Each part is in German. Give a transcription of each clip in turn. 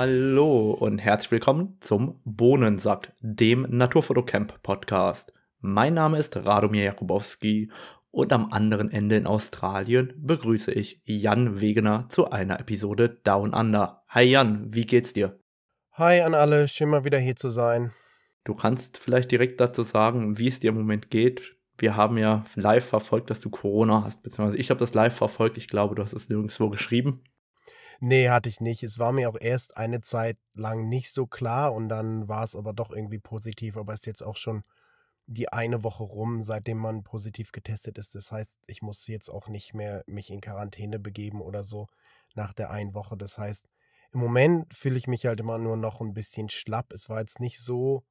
Hallo und herzlich willkommen zum Bohnensack, dem Naturfotocamp Podcast. Mein Name ist Radomir Jakubowski und am anderen Ende in Australien begrüße ich Jan Wegener zu einer Episode Down Under. Hi Jan, wie geht's dir? Hi an alle, schön mal wieder hier zu sein. Du kannst vielleicht direkt dazu sagen, wie es dir im Moment geht. Wir haben ja live verfolgt, dass du Corona hast, beziehungsweise ich habe das live verfolgt. Ich glaube, du hast es nirgendwo geschrieben. Nee, hatte ich nicht. Es war mir auch erst eine Zeit lang nicht so klar und dann war es aber doch irgendwie positiv, aber es ist jetzt auch schon die eine Woche rum, seitdem man positiv getestet ist. Das heißt, ich muss jetzt auch nicht mehr mich in Quarantäne begeben oder so nach der einen Woche. Das heißt, im Moment fühle ich mich halt immer nur noch ein bisschen schlapp. Es war jetzt nicht so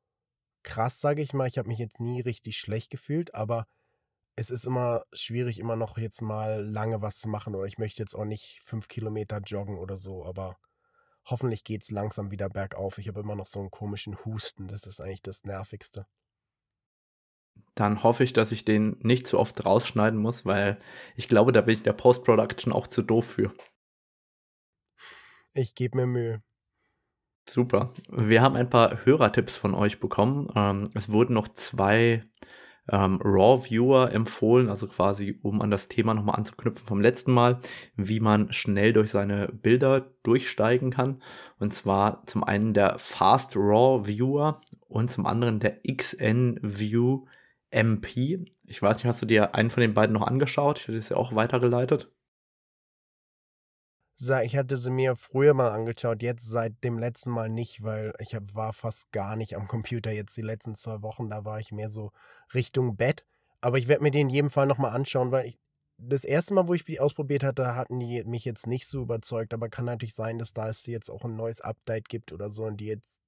krass, sage ich mal. Ich habe mich jetzt nie richtig schlecht gefühlt, aber es ist immer schwierig, immer noch jetzt mal lange was zu machen. Oder ich möchte jetzt auch nicht fünf Kilometer joggen oder so, aber hoffentlich geht es langsam wieder bergauf. Ich habe immer noch so einen komischen Husten. Das ist eigentlich das Nervigste. Dann hoffe ich, dass ich den nicht zu oft rausschneiden muss, weil ich glaube, da bin ich der Post-Production auch zu doof für. Ich gebe mir Mühe. Super. Wir haben ein paar Hörertipps von euch bekommen. Ähm, es wurden noch zwei ähm, Raw-Viewer empfohlen, also quasi um an das Thema nochmal anzuknüpfen vom letzten Mal, wie man schnell durch seine Bilder durchsteigen kann. Und zwar zum einen der Fast Raw-Viewer und zum anderen der XN-View MP. Ich weiß nicht, hast du dir einen von den beiden noch angeschaut? Ich hätte es ja auch weitergeleitet ich hatte sie mir früher mal angeschaut, jetzt seit dem letzten Mal nicht, weil ich war fast gar nicht am Computer jetzt die letzten zwei Wochen, da war ich mehr so Richtung Bett. Aber ich werde mir die in jedem Fall nochmal anschauen, weil ich, das erste Mal, wo ich die ausprobiert hatte, hatten die mich jetzt nicht so überzeugt, aber kann natürlich sein, dass da es jetzt auch ein neues Update gibt oder so und die jetzt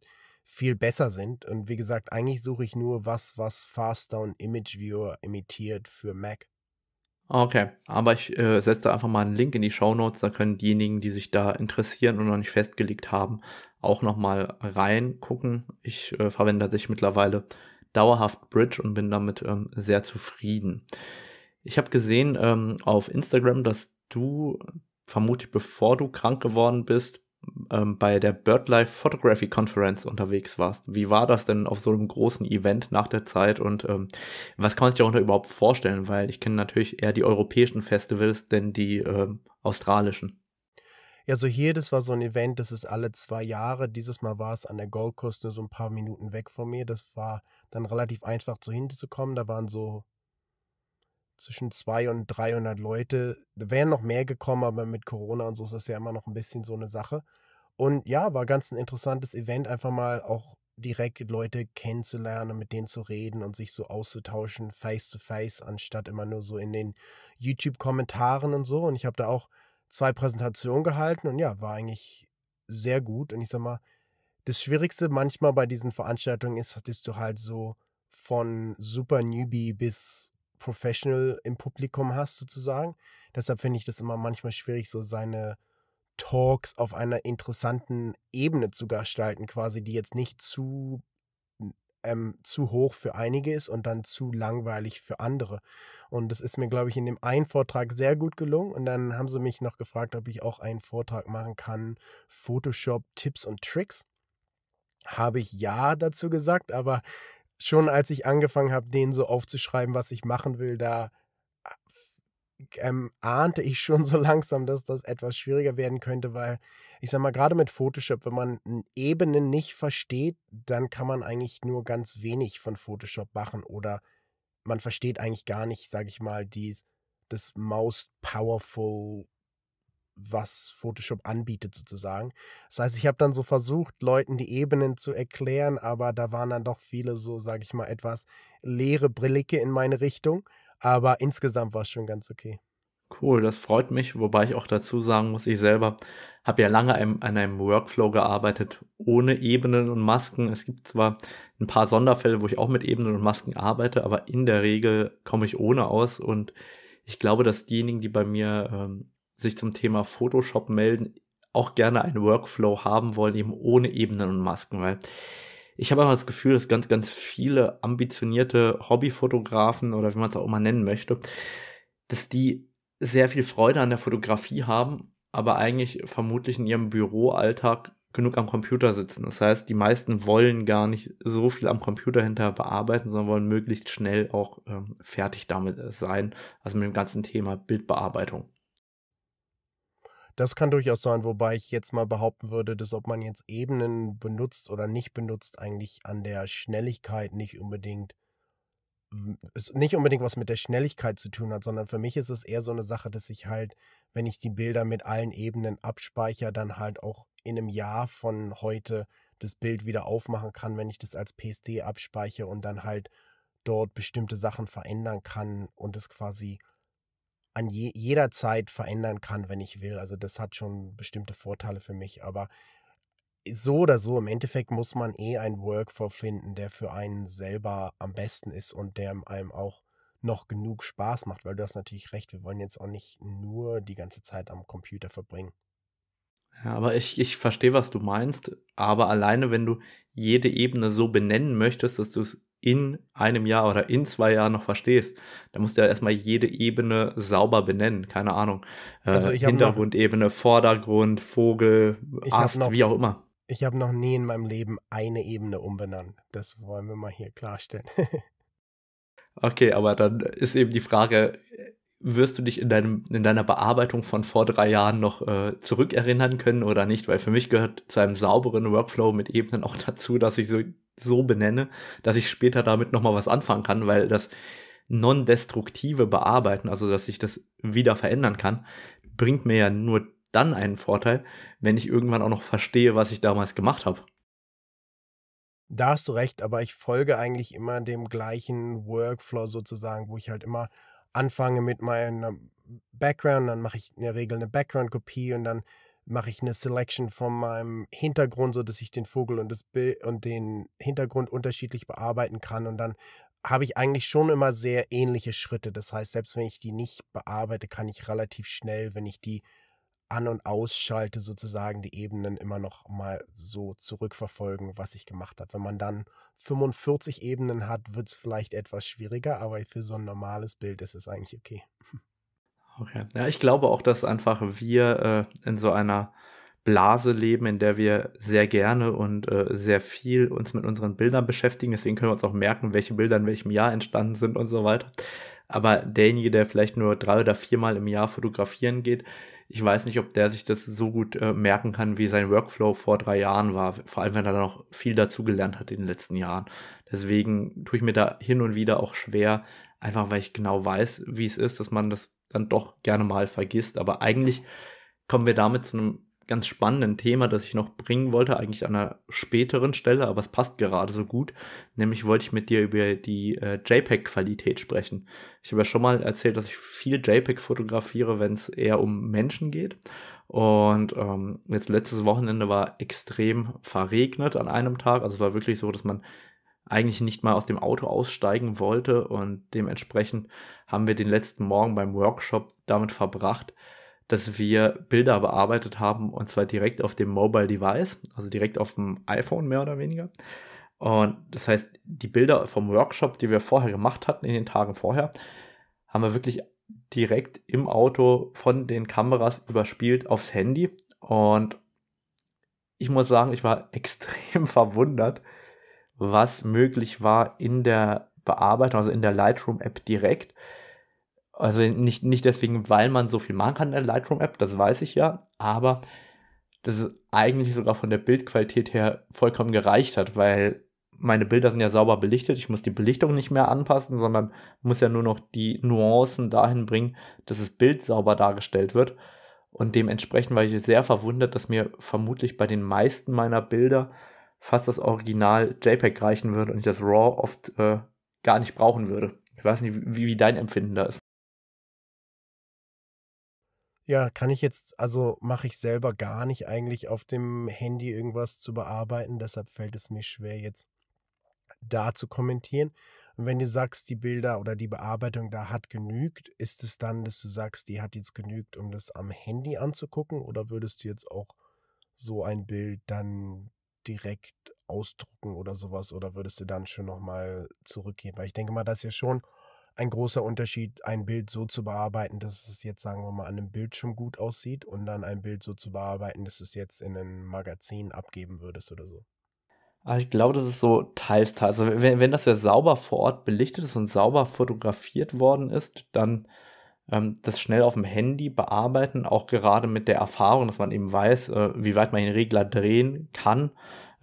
viel besser sind. Und wie gesagt, eigentlich suche ich nur was, was Faster und Image Viewer imitiert für Mac. Okay, aber ich äh, setze einfach mal einen Link in die Show Notes, da können diejenigen, die sich da interessieren und noch nicht festgelegt haben, auch nochmal reingucken. Ich äh, verwende tatsächlich mittlerweile dauerhaft Bridge und bin damit ähm, sehr zufrieden. Ich habe gesehen ähm, auf Instagram, dass du vermutlich bevor du krank geworden bist, ähm, bei der BirdLife Photography Conference unterwegs warst. Wie war das denn auf so einem großen Event nach der Zeit und ähm, was kann man sich darunter überhaupt vorstellen? Weil ich kenne natürlich eher die europäischen Festivals, denn die ähm, australischen. Ja, so hier, das war so ein Event, das ist alle zwei Jahre. Dieses Mal war es an der Gold Coast nur so ein paar Minuten weg von mir. Das war dann relativ einfach, zu hinzukommen. Da waren so zwischen 200 und 300 Leute. Da wären noch mehr gekommen, aber mit Corona und so ist das ja immer noch ein bisschen so eine Sache. Und ja, war ganz ein interessantes Event, einfach mal auch direkt Leute kennenzulernen, mit denen zu reden und sich so auszutauschen, face to face, anstatt immer nur so in den YouTube-Kommentaren und so. Und ich habe da auch zwei Präsentationen gehalten und ja, war eigentlich sehr gut. Und ich sag mal, das Schwierigste manchmal bei diesen Veranstaltungen ist, dass du halt so von super Newbie bis Professional im Publikum hast, sozusagen. Deshalb finde ich das immer manchmal schwierig, so seine Talks auf einer interessanten Ebene zu gestalten, quasi, die jetzt nicht zu, hm, ähm, zu hoch für einige ist und dann zu langweilig für andere. Und das ist mir, glaube ich, in dem einen Vortrag sehr gut gelungen. Und dann haben sie mich noch gefragt, ob ich auch einen Vortrag machen kann, Photoshop, Tipps und Tricks. Habe ich ja dazu gesagt, aber schon als ich angefangen habe, den so aufzuschreiben, was ich machen will, da ah, ähm, ahnte ich schon so langsam, dass das etwas schwieriger werden könnte, weil ich sag mal, gerade mit Photoshop, wenn man Ebenen nicht versteht, dann kann man eigentlich nur ganz wenig von Photoshop machen oder man versteht eigentlich gar nicht, sag ich mal, dies, das most powerful, was Photoshop anbietet sozusagen. Das heißt, ich habe dann so versucht, Leuten die Ebenen zu erklären, aber da waren dann doch viele so, sag ich mal, etwas leere Brillicke in meine Richtung. Aber insgesamt war es schon ganz okay. Cool, das freut mich, wobei ich auch dazu sagen muss, ich selber habe ja lange an einem Workflow gearbeitet ohne Ebenen und Masken. Es gibt zwar ein paar Sonderfälle, wo ich auch mit Ebenen und Masken arbeite, aber in der Regel komme ich ohne aus und ich glaube, dass diejenigen, die bei mir ähm, sich zum Thema Photoshop melden, auch gerne einen Workflow haben wollen, eben ohne Ebenen und Masken, weil ich habe aber das Gefühl, dass ganz, ganz viele ambitionierte Hobbyfotografen oder wie man es auch immer nennen möchte, dass die sehr viel Freude an der Fotografie haben, aber eigentlich vermutlich in ihrem Büroalltag genug am Computer sitzen. Das heißt, die meisten wollen gar nicht so viel am Computer hinterher bearbeiten, sondern wollen möglichst schnell auch ähm, fertig damit äh, sein, also mit dem ganzen Thema Bildbearbeitung. Das kann durchaus sein, wobei ich jetzt mal behaupten würde, dass ob man jetzt Ebenen benutzt oder nicht benutzt, eigentlich an der Schnelligkeit nicht unbedingt nicht unbedingt was mit der Schnelligkeit zu tun hat, sondern für mich ist es eher so eine Sache, dass ich halt, wenn ich die Bilder mit allen Ebenen abspeichere, dann halt auch in einem Jahr von heute das Bild wieder aufmachen kann, wenn ich das als PSD abspeichere und dann halt dort bestimmte Sachen verändern kann und es quasi an je, jeder Zeit verändern kann, wenn ich will. Also das hat schon bestimmte Vorteile für mich, aber so oder so, im Endeffekt muss man eh einen Workflow finden, der für einen selber am besten ist und der einem auch noch genug Spaß macht, weil du hast natürlich recht, wir wollen jetzt auch nicht nur die ganze Zeit am Computer verbringen. Ja, aber ich, ich verstehe, was du meinst, aber alleine, wenn du jede Ebene so benennen möchtest, dass du es in einem Jahr oder in zwei Jahren noch verstehst. Da musst du ja erstmal jede Ebene sauber benennen, keine Ahnung. Äh, also Hintergrundebene, noch, Vordergrund, Vogel, Ast, noch, wie auch immer. Ich habe noch nie in meinem Leben eine Ebene umbenannt. Das wollen wir mal hier klarstellen. okay, aber dann ist eben die Frage, wirst du dich in, deinem, in deiner Bearbeitung von vor drei Jahren noch äh, zurückerinnern können oder nicht? Weil für mich gehört zu einem sauberen Workflow mit Ebenen auch dazu, dass ich so, so benenne, dass ich später damit nochmal was anfangen kann, weil das non-destruktive Bearbeiten, also dass ich das wieder verändern kann, bringt mir ja nur dann einen Vorteil, wenn ich irgendwann auch noch verstehe, was ich damals gemacht habe. Da hast du recht, aber ich folge eigentlich immer dem gleichen Workflow sozusagen, wo ich halt immer anfange mit meinem Background, dann mache ich in der Regel eine Background-Kopie und dann mache ich eine Selection von meinem Hintergrund, so dass ich den Vogel und, das Bild und den Hintergrund unterschiedlich bearbeiten kann. Und dann habe ich eigentlich schon immer sehr ähnliche Schritte. Das heißt, selbst wenn ich die nicht bearbeite, kann ich relativ schnell, wenn ich die an- und ausschalte, sozusagen die Ebenen immer noch mal so zurückverfolgen, was ich gemacht habe. Wenn man dann 45 Ebenen hat, wird es vielleicht etwas schwieriger, aber für so ein normales Bild ist es eigentlich okay. Okay. Ja, ich glaube auch, dass einfach wir äh, in so einer Blase leben, in der wir sehr gerne und äh, sehr viel uns mit unseren Bildern beschäftigen. Deswegen können wir uns auch merken, welche Bilder in welchem Jahr entstanden sind und so weiter. Aber derjenige, der vielleicht nur drei oder viermal im Jahr fotografieren geht, ich weiß nicht, ob der sich das so gut äh, merken kann, wie sein Workflow vor drei Jahren war. Vor allem, wenn er da noch viel dazugelernt hat in den letzten Jahren. Deswegen tue ich mir da hin und wieder auch schwer, einfach weil ich genau weiß, wie es ist, dass man das dann doch gerne mal vergisst. Aber eigentlich kommen wir damit zu einem ganz spannenden Thema, das ich noch bringen wollte, eigentlich an einer späteren Stelle, aber es passt gerade so gut. Nämlich wollte ich mit dir über die äh, JPEG-Qualität sprechen. Ich habe ja schon mal erzählt, dass ich viel JPEG fotografiere, wenn es eher um Menschen geht. Und ähm, jetzt letztes Wochenende war extrem verregnet an einem Tag. Also es war wirklich so, dass man eigentlich nicht mal aus dem Auto aussteigen wollte und dementsprechend haben wir den letzten Morgen beim Workshop damit verbracht, dass wir Bilder bearbeitet haben und zwar direkt auf dem Mobile Device, also direkt auf dem iPhone mehr oder weniger. Und das heißt, die Bilder vom Workshop, die wir vorher gemacht hatten, in den Tagen vorher, haben wir wirklich direkt im Auto von den Kameras überspielt aufs Handy. Und ich muss sagen, ich war extrem verwundert, was möglich war in der Bearbeitung, also in der Lightroom-App direkt. Also nicht, nicht deswegen, weil man so viel machen kann in der Lightroom-App, das weiß ich ja, aber das ist eigentlich sogar von der Bildqualität her vollkommen gereicht hat, weil meine Bilder sind ja sauber belichtet, ich muss die Belichtung nicht mehr anpassen, sondern muss ja nur noch die Nuancen dahin bringen, dass das Bild sauber dargestellt wird. Und dementsprechend war ich sehr verwundert, dass mir vermutlich bei den meisten meiner Bilder fast das Original JPEG reichen würde und ich das RAW oft äh, gar nicht brauchen würde. Ich weiß nicht, wie, wie dein Empfinden da ist. Ja, kann ich jetzt, also mache ich selber gar nicht eigentlich auf dem Handy irgendwas zu bearbeiten, deshalb fällt es mir schwer jetzt da zu kommentieren. Und wenn du sagst, die Bilder oder die Bearbeitung da hat genügt, ist es dann, dass du sagst, die hat jetzt genügt, um das am Handy anzugucken? Oder würdest du jetzt auch so ein Bild dann direkt ausdrucken oder sowas? Oder würdest du dann schon nochmal zurückgehen? Weil ich denke mal, das ist ja schon ein großer Unterschied, ein Bild so zu bearbeiten, dass es jetzt, sagen wir mal, an einem Bildschirm gut aussieht und dann ein Bild so zu bearbeiten, dass du es jetzt in einem Magazin abgeben würdest oder so? Ah, ich glaube, das ist so teils, teils. Also wenn, wenn das ja sauber vor Ort belichtet ist und sauber fotografiert worden ist, dann ähm, das schnell auf dem Handy bearbeiten, auch gerade mit der Erfahrung, dass man eben weiß, äh, wie weit man den Regler drehen kann,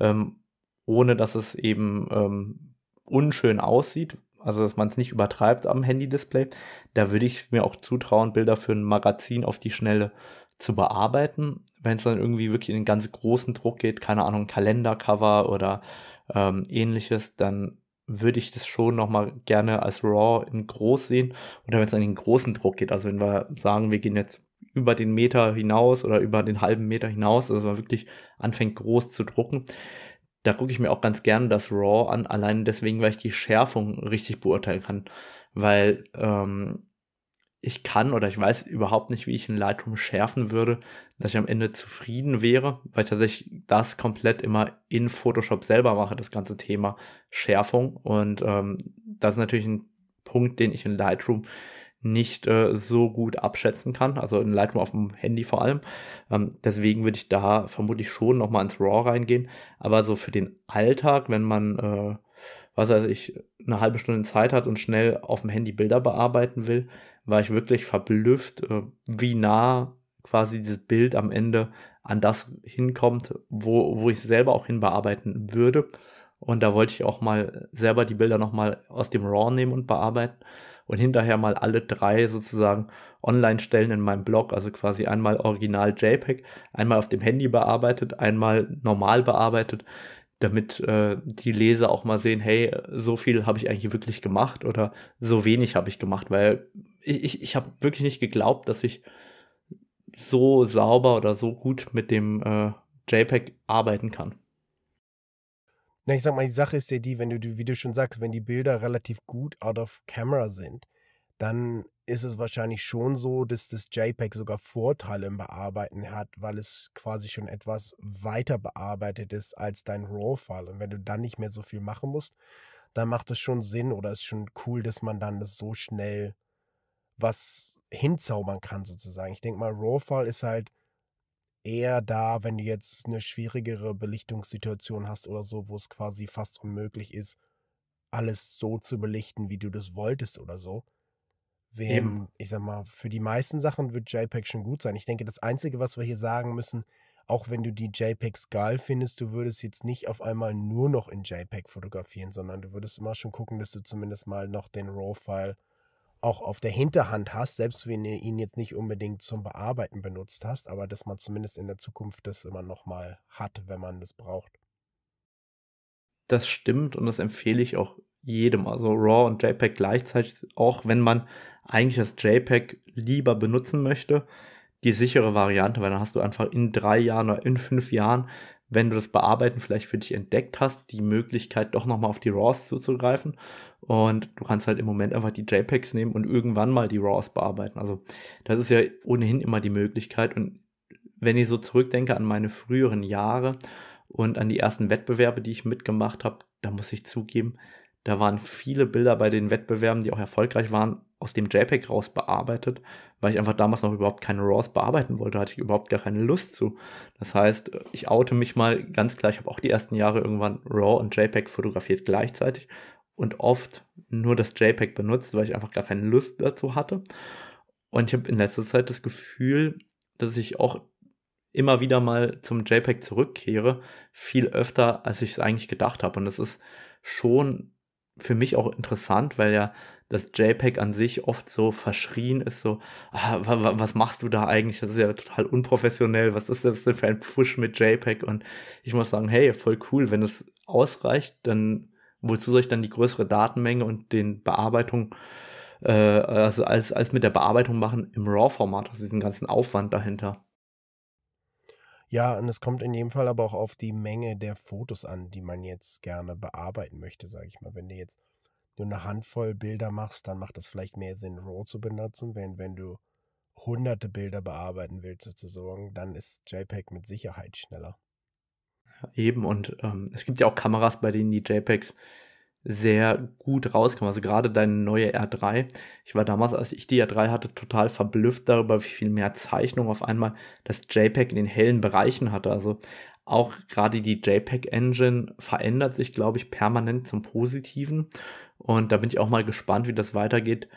ähm, ohne dass es eben ähm, unschön aussieht, also dass man es nicht übertreibt am Handy-Display. Da würde ich mir auch zutrauen, Bilder für ein Magazin auf die Schnelle zu bearbeiten. Wenn es dann irgendwie wirklich in einen ganz großen Druck geht, keine Ahnung, Kalendercover oder ähm, ähnliches, dann würde ich das schon nochmal gerne als RAW in groß sehen. Oder wenn es an den großen Druck geht, also wenn wir sagen, wir gehen jetzt über den Meter hinaus oder über den halben Meter hinaus, also man wirklich anfängt groß zu drucken, da gucke ich mir auch ganz gerne das Raw an, allein deswegen, weil ich die Schärfung richtig beurteilen kann. Weil ähm, ich kann oder ich weiß überhaupt nicht, wie ich ein Lightroom schärfen würde, dass ich am Ende zufrieden wäre, weil ich tatsächlich das komplett immer in Photoshop selber mache, das ganze Thema Schärfung. Und ähm, das ist natürlich ein Punkt, den ich in Lightroom nicht äh, so gut abschätzen kann, also in Lightroom auf dem Handy vor allem. Ähm, deswegen würde ich da vermutlich schon nochmal ins RAW reingehen. Aber so für den Alltag, wenn man, äh, was weiß ich, eine halbe Stunde Zeit hat und schnell auf dem Handy Bilder bearbeiten will, war ich wirklich verblüfft, äh, wie nah quasi dieses Bild am Ende an das hinkommt, wo, wo ich selber auch hinbearbeiten würde. Und da wollte ich auch mal selber die Bilder nochmal aus dem RAW nehmen und bearbeiten und hinterher mal alle drei sozusagen online stellen in meinem Blog. Also quasi einmal original JPEG, einmal auf dem Handy bearbeitet, einmal normal bearbeitet, damit äh, die Leser auch mal sehen, hey, so viel habe ich eigentlich wirklich gemacht oder so wenig habe ich gemacht, weil ich, ich, ich habe wirklich nicht geglaubt, dass ich so sauber oder so gut mit dem äh, JPEG arbeiten kann. Na, ich sag mal, die Sache ist ja die, wenn du, wie du schon sagst, wenn die Bilder relativ gut out of camera sind, dann ist es wahrscheinlich schon so, dass das JPEG sogar Vorteile im Bearbeiten hat, weil es quasi schon etwas weiter bearbeitet ist als dein RAW-File. Und wenn du dann nicht mehr so viel machen musst, dann macht es schon Sinn oder ist schon cool, dass man dann das so schnell was hinzaubern kann sozusagen. Ich denke mal, RAW-File ist halt eher da, wenn du jetzt eine schwierigere Belichtungssituation hast oder so, wo es quasi fast unmöglich ist, alles so zu belichten, wie du das wolltest oder so. Wem, ich sag mal, für die meisten Sachen wird JPEG schon gut sein. Ich denke, das Einzige, was wir hier sagen müssen, auch wenn du die JPEGs geil findest, du würdest jetzt nicht auf einmal nur noch in JPEG fotografieren, sondern du würdest immer schon gucken, dass du zumindest mal noch den RAW-File auch auf der Hinterhand hast, selbst wenn du ihn jetzt nicht unbedingt zum Bearbeiten benutzt hast, aber dass man zumindest in der Zukunft das immer nochmal hat, wenn man das braucht. Das stimmt und das empfehle ich auch jedem, also RAW und JPEG gleichzeitig, auch wenn man eigentlich das JPEG lieber benutzen möchte, die sichere Variante, weil dann hast du einfach in drei Jahren oder in fünf Jahren, wenn du das Bearbeiten vielleicht für dich entdeckt hast, die Möglichkeit doch nochmal auf die RAWs zuzugreifen und du kannst halt im Moment einfach die JPEGs nehmen und irgendwann mal die RAWs bearbeiten. Also das ist ja ohnehin immer die Möglichkeit. Und wenn ich so zurückdenke an meine früheren Jahre und an die ersten Wettbewerbe, die ich mitgemacht habe, da muss ich zugeben, da waren viele Bilder bei den Wettbewerben, die auch erfolgreich waren, aus dem JPEG raus bearbeitet, weil ich einfach damals noch überhaupt keine RAWs bearbeiten wollte, hatte ich überhaupt gar keine Lust zu. Das heißt, ich oute mich mal ganz klar, ich habe auch die ersten Jahre irgendwann RAW und JPEG fotografiert gleichzeitig, und oft nur das JPEG benutzt, weil ich einfach gar keine Lust dazu hatte. Und ich habe in letzter Zeit das Gefühl, dass ich auch immer wieder mal zum JPEG zurückkehre, viel öfter, als ich es eigentlich gedacht habe. Und das ist schon für mich auch interessant, weil ja das JPEG an sich oft so verschrien ist, so, ah, was machst du da eigentlich? Das ist ja total unprofessionell, was ist das denn für ein Pfusch mit JPEG? Und ich muss sagen, hey, voll cool, wenn es ausreicht, dann wozu soll ich dann die größere Datenmenge und den Bearbeitung, äh, also als, als mit der Bearbeitung machen im RAW-Format, also diesen ganzen Aufwand dahinter. Ja, und es kommt in jedem Fall aber auch auf die Menge der Fotos an, die man jetzt gerne bearbeiten möchte, sage ich mal. Wenn du jetzt nur eine Handvoll Bilder machst, dann macht das vielleicht mehr Sinn, RAW zu benutzen, während wenn du hunderte Bilder bearbeiten willst sozusagen, dann ist JPEG mit Sicherheit schneller eben. Und ähm, es gibt ja auch Kameras, bei denen die JPEGs sehr gut rauskommen. Also gerade deine neue R3. Ich war damals, als ich die R3 hatte, total verblüfft darüber, wie viel mehr Zeichnung auf einmal das JPEG in den hellen Bereichen hatte. Also auch gerade die JPEG-Engine verändert sich, glaube ich, permanent zum Positiven. Und da bin ich auch mal gespannt, wie das weitergeht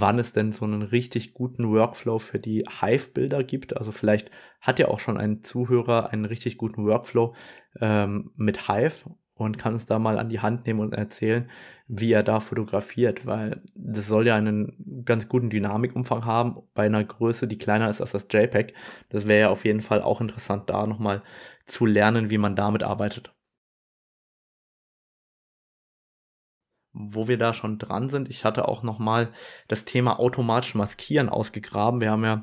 wann es denn so einen richtig guten Workflow für die Hive-Bilder gibt. Also vielleicht hat ja auch schon ein Zuhörer einen richtig guten Workflow ähm, mit Hive und kann es da mal an die Hand nehmen und erzählen, wie er da fotografiert, weil das soll ja einen ganz guten Dynamikumfang haben bei einer Größe, die kleiner ist als das JPEG. Das wäre ja auf jeden Fall auch interessant, da nochmal zu lernen, wie man damit arbeitet. wo wir da schon dran sind, ich hatte auch nochmal das Thema automatisch maskieren ausgegraben. Wir haben ja,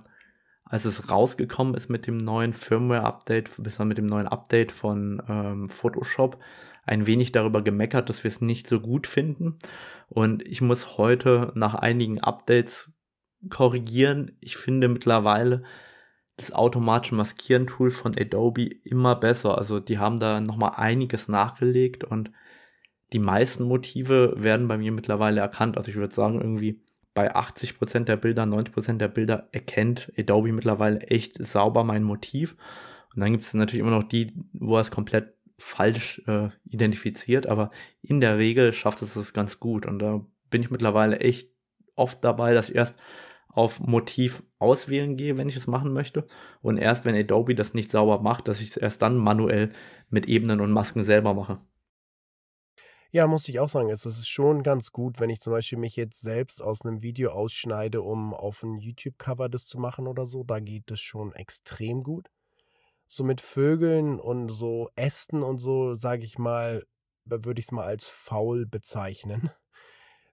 als es rausgekommen ist mit dem neuen Firmware-Update, besser mit dem neuen Update von ähm, Photoshop, ein wenig darüber gemeckert, dass wir es nicht so gut finden. Und ich muss heute nach einigen Updates korrigieren. Ich finde mittlerweile das automatische Maskieren-Tool von Adobe immer besser. Also die haben da nochmal einiges nachgelegt und die meisten Motive werden bei mir mittlerweile erkannt. Also ich würde sagen, irgendwie bei 80% der Bilder, 90% der Bilder erkennt Adobe mittlerweile echt sauber mein Motiv. Und dann gibt es natürlich immer noch die, wo er es komplett falsch äh, identifiziert, aber in der Regel schafft es es ganz gut. Und da bin ich mittlerweile echt oft dabei, dass ich erst auf Motiv auswählen gehe, wenn ich es machen möchte. Und erst wenn Adobe das nicht sauber macht, dass ich es erst dann manuell mit Ebenen und Masken selber mache. Ja, muss ich auch sagen, es ist schon ganz gut, wenn ich zum Beispiel mich jetzt selbst aus einem Video ausschneide, um auf ein YouTube-Cover das zu machen oder so. Da geht das schon extrem gut. So mit Vögeln und so Ästen und so, sage ich mal, würde ich es mal als faul bezeichnen.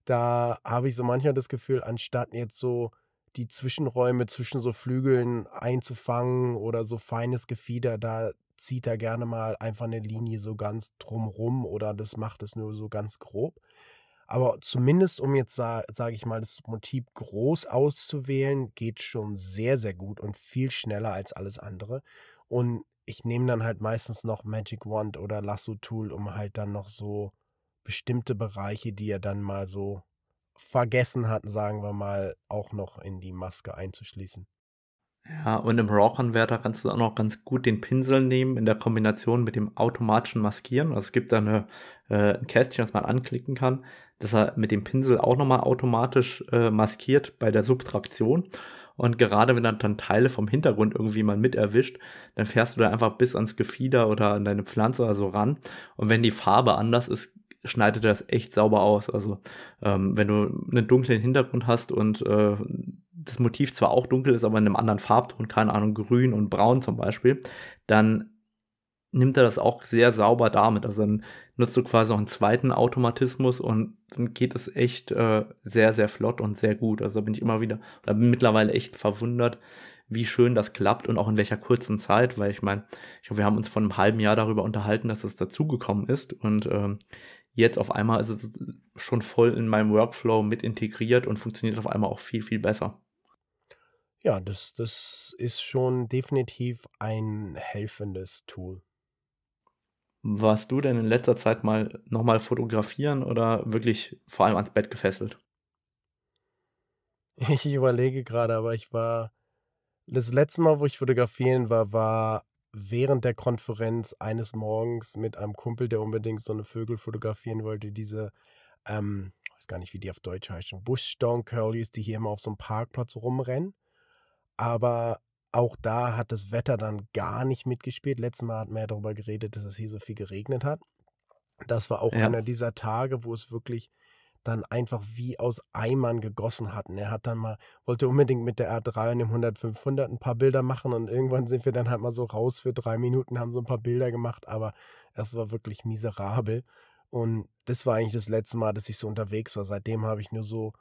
Da habe ich so manchmal das Gefühl, anstatt jetzt so die Zwischenräume zwischen so Flügeln einzufangen oder so feines Gefieder, da zieht da gerne mal einfach eine Linie so ganz drumrum oder das macht es nur so ganz grob. Aber zumindest, um jetzt, sage ich mal, das Motiv groß auszuwählen, geht schon sehr, sehr gut und viel schneller als alles andere. Und ich nehme dann halt meistens noch Magic Wand oder Lasso Tool, um halt dann noch so bestimmte Bereiche, die er dann mal so vergessen hat, sagen wir mal, auch noch in die Maske einzuschließen. Ja, und im raw converter kannst du auch noch ganz gut den Pinsel nehmen in der Kombination mit dem automatischen Maskieren. Also es gibt da eine, äh, ein Kästchen, das man anklicken kann, dass er mit dem Pinsel auch nochmal automatisch äh, maskiert bei der Subtraktion. Und gerade wenn er dann Teile vom Hintergrund irgendwie mal mit erwischt, dann fährst du da einfach bis ans Gefieder oder an deine Pflanze oder so ran. Und wenn die Farbe anders ist, schneidet er das echt sauber aus. Also ähm, wenn du einen dunklen Hintergrund hast und äh, das Motiv zwar auch dunkel ist, aber in einem anderen Farbton, keine Ahnung, grün und braun zum Beispiel, dann nimmt er das auch sehr sauber damit. Also dann nutzt du quasi noch einen zweiten Automatismus und dann geht es echt äh, sehr, sehr flott und sehr gut. Also da bin ich immer wieder, da bin ich mittlerweile echt verwundert, wie schön das klappt und auch in welcher kurzen Zeit, weil ich meine, ich glaube, wir haben uns vor einem halben Jahr darüber unterhalten, dass das dazugekommen ist und ähm, jetzt auf einmal ist es schon voll in meinem Workflow mit integriert und funktioniert auf einmal auch viel, viel besser. Ja, das, das ist schon definitiv ein helfendes Tool. Warst du denn in letzter Zeit mal nochmal fotografieren oder wirklich vor allem ans Bett gefesselt? Ich überlege gerade, aber ich war. Das letzte Mal, wo ich fotografieren war, war während der Konferenz eines Morgens mit einem Kumpel, der unbedingt so eine Vögel fotografieren wollte, diese, ähm, ich weiß gar nicht, wie die auf Deutsch heißen, Buschstone Curlies, die hier immer auf so einem Parkplatz rumrennen aber auch da hat das Wetter dann gar nicht mitgespielt. Letztes Mal hatten wir ja darüber geredet, dass es hier so viel geregnet hat. Das war auch ja. einer dieser Tage, wo es wirklich dann einfach wie aus Eimern gegossen hatten. Er hat dann mal, wollte unbedingt mit der R3 und dem 100-500 ein paar Bilder machen und irgendwann sind wir dann halt mal so raus für drei Minuten, haben so ein paar Bilder gemacht, aber es war wirklich miserabel. Und das war eigentlich das letzte Mal, dass ich so unterwegs war. Seitdem habe ich nur so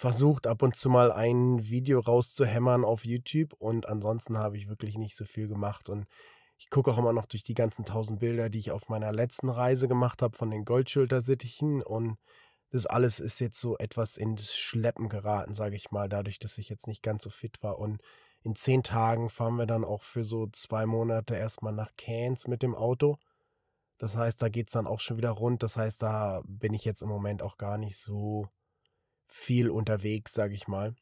versucht ab und zu mal ein Video rauszuhämmern auf YouTube und ansonsten habe ich wirklich nicht so viel gemacht und ich gucke auch immer noch durch die ganzen tausend Bilder, die ich auf meiner letzten Reise gemacht habe von den Goldschultersittichen und das alles ist jetzt so etwas ins Schleppen geraten, sage ich mal, dadurch, dass ich jetzt nicht ganz so fit war und in zehn Tagen fahren wir dann auch für so zwei Monate erstmal nach Cairns mit dem Auto. Das heißt, da geht es dann auch schon wieder rund. Das heißt, da bin ich jetzt im Moment auch gar nicht so viel unterwegs, sage ich mal.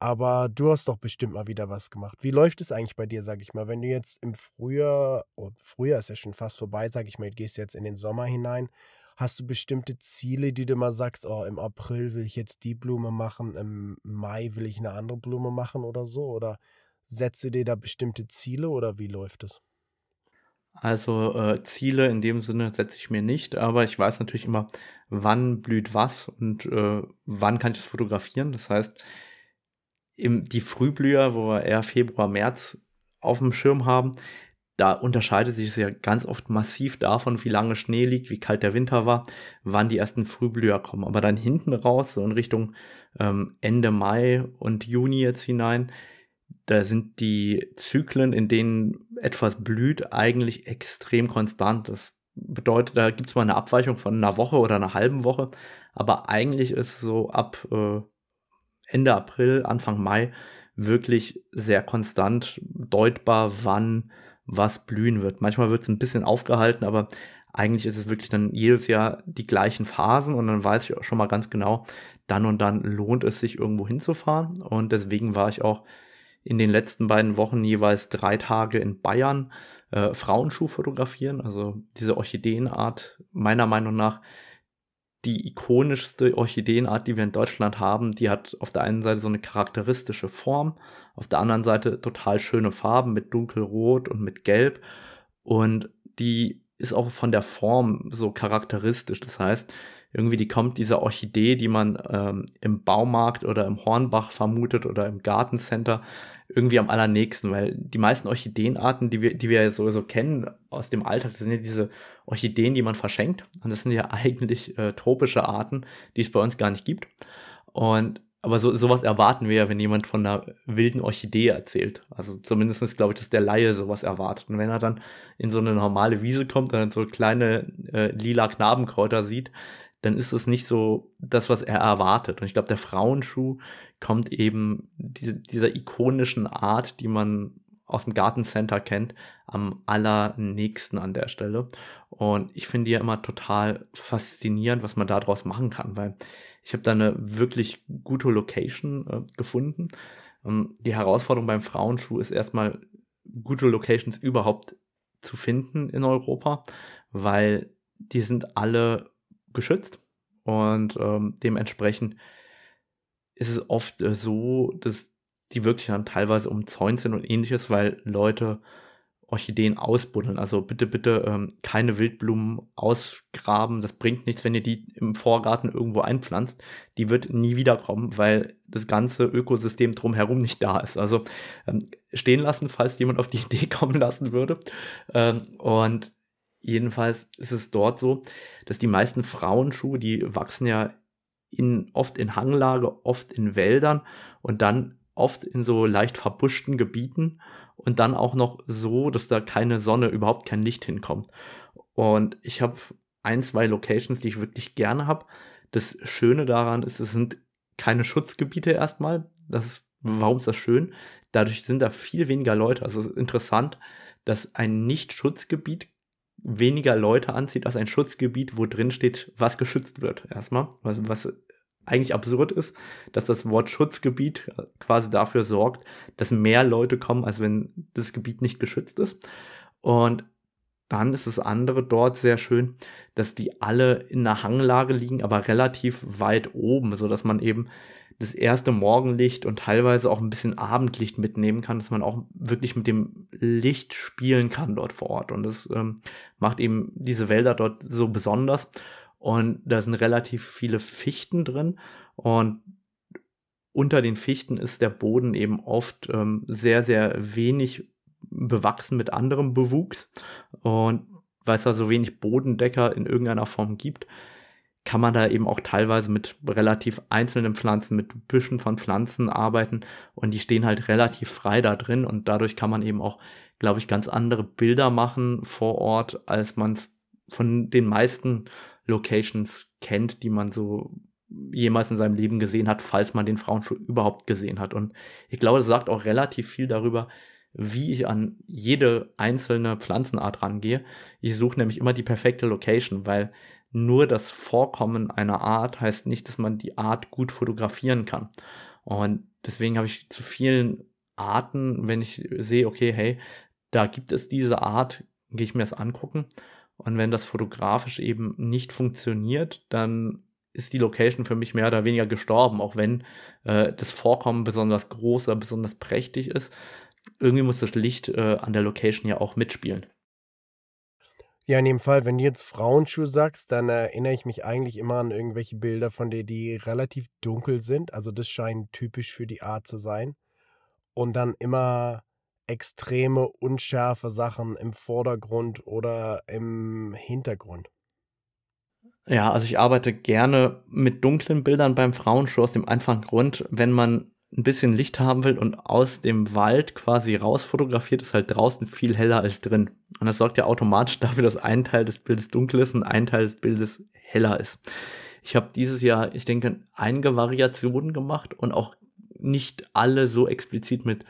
Aber du hast doch bestimmt mal wieder was gemacht. Wie läuft es eigentlich bei dir, sage ich mal? Wenn du jetzt im Frühjahr, oh, Frühjahr ist ja schon fast vorbei, sage ich mal, gehst jetzt in den Sommer hinein. Hast du bestimmte Ziele, die du mal sagst, oh, im April will ich jetzt die Blume machen, im Mai will ich eine andere Blume machen oder so? Oder setze dir da bestimmte Ziele oder wie läuft es? Also äh, Ziele in dem Sinne setze ich mir nicht, aber ich weiß natürlich immer, wann blüht was und äh, wann kann ich es fotografieren. Das heißt, im, die Frühblüher, wo wir eher Februar, März auf dem Schirm haben, da unterscheidet sich es ja ganz oft massiv davon, wie lange Schnee liegt, wie kalt der Winter war, wann die ersten Frühblüher kommen. Aber dann hinten raus, so in Richtung ähm, Ende Mai und Juni jetzt hinein, da sind die Zyklen, in denen etwas blüht, eigentlich extrem konstant. Das bedeutet, da gibt es mal eine Abweichung von einer Woche oder einer halben Woche, aber eigentlich ist so ab äh, Ende April, Anfang Mai wirklich sehr konstant deutbar, wann was blühen wird. Manchmal wird es ein bisschen aufgehalten, aber eigentlich ist es wirklich dann jedes Jahr die gleichen Phasen und dann weiß ich auch schon mal ganz genau, dann und dann lohnt es sich irgendwo hinzufahren und deswegen war ich auch in den letzten beiden Wochen jeweils drei Tage in Bayern äh, Frauenschuh fotografieren. Also diese Orchideenart, meiner Meinung nach, die ikonischste Orchideenart, die wir in Deutschland haben, die hat auf der einen Seite so eine charakteristische Form, auf der anderen Seite total schöne Farben mit dunkelrot und mit gelb und die ist auch von der Form so charakteristisch. Das heißt, irgendwie die kommt diese Orchidee, die man ähm, im Baumarkt oder im Hornbach vermutet oder im Gartencenter irgendwie am allernächsten, weil die meisten Orchideenarten, die wir, die wir sowieso kennen aus dem Alltag, das sind ja diese Orchideen, die man verschenkt. Und das sind ja eigentlich äh, tropische Arten, die es bei uns gar nicht gibt. Und aber so, sowas erwarten wir ja, wenn jemand von einer wilden Orchidee erzählt. Also zumindestens glaube ich, dass der Laie sowas erwartet. Und wenn er dann in so eine normale Wiese kommt und dann so kleine äh, lila Knabenkräuter sieht, dann ist es nicht so das, was er erwartet. Und ich glaube, der Frauenschuh kommt eben diese, dieser ikonischen Art, die man aus dem Gartencenter kennt, am allernächsten an der Stelle. Und ich finde ja immer total faszinierend, was man daraus machen kann, weil ich habe da eine wirklich gute Location äh, gefunden. Ähm, die Herausforderung beim Frauenschuh ist erstmal, gute Locations überhaupt zu finden in Europa, weil die sind alle geschützt und ähm, dementsprechend ist es oft äh, so, dass die wirklich dann teilweise umzäunt sind und ähnliches, weil Leute Orchideen ausbuddeln. Also bitte, bitte ähm, keine Wildblumen ausgraben. Das bringt nichts, wenn ihr die im Vorgarten irgendwo einpflanzt. Die wird nie wiederkommen, weil das ganze Ökosystem drumherum nicht da ist. Also ähm, stehen lassen, falls jemand auf die Idee kommen lassen würde. Ähm, und Jedenfalls ist es dort so, dass die meisten Frauenschuhe, die wachsen ja in, oft in Hanglage, oft in Wäldern und dann oft in so leicht verbuschten Gebieten und dann auch noch so, dass da keine Sonne, überhaupt kein Licht hinkommt. Und ich habe ein, zwei Locations, die ich wirklich gerne habe. Das Schöne daran ist, es sind keine Schutzgebiete erstmal. Das ist, warum ist das schön? Dadurch sind da viel weniger Leute. Also es ist interessant, dass ein Nicht-Schutzgebiet weniger Leute anzieht als ein Schutzgebiet, wo drin steht, was geschützt wird. Erstmal, was, was eigentlich absurd ist, dass das Wort Schutzgebiet quasi dafür sorgt, dass mehr Leute kommen, als wenn das Gebiet nicht geschützt ist. Und dann ist das andere dort sehr schön, dass die alle in einer Hanglage liegen, aber relativ weit oben, so dass man eben das erste Morgenlicht und teilweise auch ein bisschen Abendlicht mitnehmen kann, dass man auch wirklich mit dem Licht spielen kann dort vor Ort. Und das ähm, macht eben diese Wälder dort so besonders. Und da sind relativ viele Fichten drin. Und unter den Fichten ist der Boden eben oft ähm, sehr, sehr wenig bewachsen mit anderem Bewuchs. Und weil es da so wenig Bodendecker in irgendeiner Form gibt, kann man da eben auch teilweise mit relativ einzelnen Pflanzen, mit Büschen von Pflanzen arbeiten und die stehen halt relativ frei da drin und dadurch kann man eben auch, glaube ich, ganz andere Bilder machen vor Ort, als man es von den meisten Locations kennt, die man so jemals in seinem Leben gesehen hat, falls man den Frauenschuh überhaupt gesehen hat. Und ich glaube, das sagt auch relativ viel darüber, wie ich an jede einzelne Pflanzenart rangehe. Ich suche nämlich immer die perfekte Location, weil nur das Vorkommen einer Art heißt nicht, dass man die Art gut fotografieren kann. Und deswegen habe ich zu vielen Arten, wenn ich sehe, okay, hey, da gibt es diese Art, gehe ich mir das angucken. Und wenn das fotografisch eben nicht funktioniert, dann ist die Location für mich mehr oder weniger gestorben, auch wenn äh, das Vorkommen besonders groß oder besonders prächtig ist. Irgendwie muss das Licht äh, an der Location ja auch mitspielen. Ja, in dem Fall, wenn du jetzt Frauenschuhe sagst, dann erinnere ich mich eigentlich immer an irgendwelche Bilder von dir, die relativ dunkel sind. Also das scheint typisch für die Art zu sein. Und dann immer extreme, unscharfe Sachen im Vordergrund oder im Hintergrund. Ja, also ich arbeite gerne mit dunklen Bildern beim Frauenschuh aus dem einfachen Grund, wenn man ein bisschen Licht haben will und aus dem Wald quasi raus fotografiert, ist halt draußen viel heller als drin. Und das sorgt ja automatisch dafür, dass ein Teil des Bildes dunkel ist und ein Teil des Bildes heller ist. Ich habe dieses Jahr, ich denke, einige Variationen gemacht und auch nicht alle so explizit mit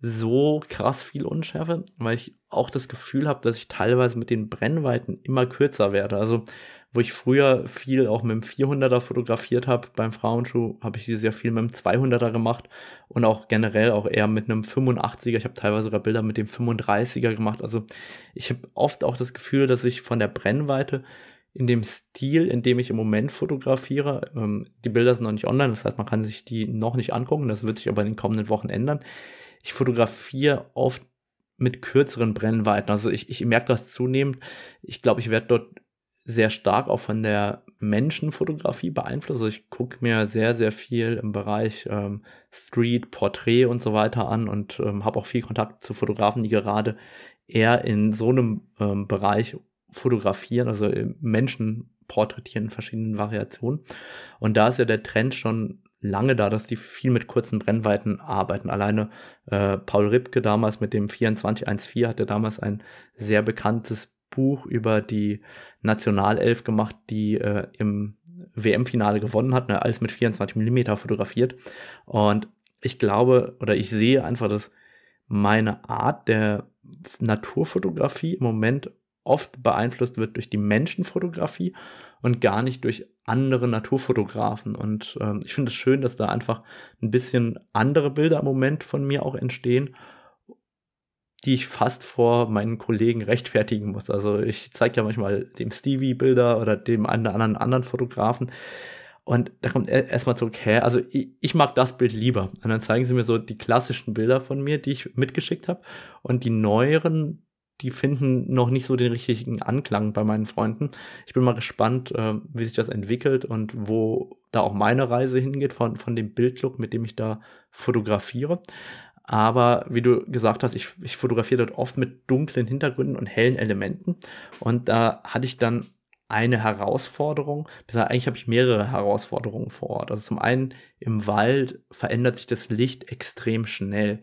so krass viel Unschärfe, weil ich auch das Gefühl habe, dass ich teilweise mit den Brennweiten immer kürzer werde. Also wo ich früher viel auch mit dem 400er fotografiert habe, beim Frauenschuh habe ich dieses Jahr viel mit dem 200er gemacht und auch generell auch eher mit einem 85er. Ich habe teilweise sogar Bilder mit dem 35er gemacht. Also ich habe oft auch das Gefühl, dass ich von der Brennweite in dem Stil, in dem ich im Moment fotografiere. Ähm, die Bilder sind noch nicht online, das heißt, man kann sich die noch nicht angucken. Das wird sich aber in den kommenden Wochen ändern. Ich fotografiere oft mit kürzeren Brennweiten. Also ich, ich merke das zunehmend. Ich glaube, ich werde dort sehr stark auch von der Menschenfotografie beeinflusst. Also ich gucke mir sehr, sehr viel im Bereich ähm, Street, Porträt und so weiter an und ähm, habe auch viel Kontakt zu Fotografen, die gerade eher in so einem ähm, Bereich fotografieren, also Menschen porträtieren in verschiedenen Variationen. Und da ist ja der Trend schon lange da, dass die viel mit kurzen Brennweiten arbeiten. Alleine äh, Paul Ripke damals mit dem 2414 hatte damals ein sehr bekanntes Buch über die Nationalelf gemacht, die äh, im WM-Finale gewonnen hat, ne, alles mit 24 mm fotografiert. Und ich glaube oder ich sehe einfach, dass meine Art der Naturfotografie im Moment oft beeinflusst wird durch die Menschenfotografie und gar nicht durch andere Naturfotografen. Und ähm, ich finde es schön, dass da einfach ein bisschen andere Bilder im Moment von mir auch entstehen die ich fast vor meinen Kollegen rechtfertigen muss. Also ich zeige ja manchmal dem Stevie Bilder oder dem einen anderen, anderen Fotografen. Und da kommt er erstmal zurück, hä, also ich, ich, mag das Bild lieber. Und dann zeigen sie mir so die klassischen Bilder von mir, die ich mitgeschickt habe. Und die neueren, die finden noch nicht so den richtigen Anklang bei meinen Freunden. Ich bin mal gespannt, äh, wie sich das entwickelt und wo da auch meine Reise hingeht von, von dem Bildlook, mit dem ich da fotografiere. Aber wie du gesagt hast, ich, ich fotografiere dort oft mit dunklen Hintergründen und hellen Elementen. Und da hatte ich dann eine Herausforderung. Eigentlich habe ich mehrere Herausforderungen vor Ort. Also zum einen im Wald verändert sich das Licht extrem schnell.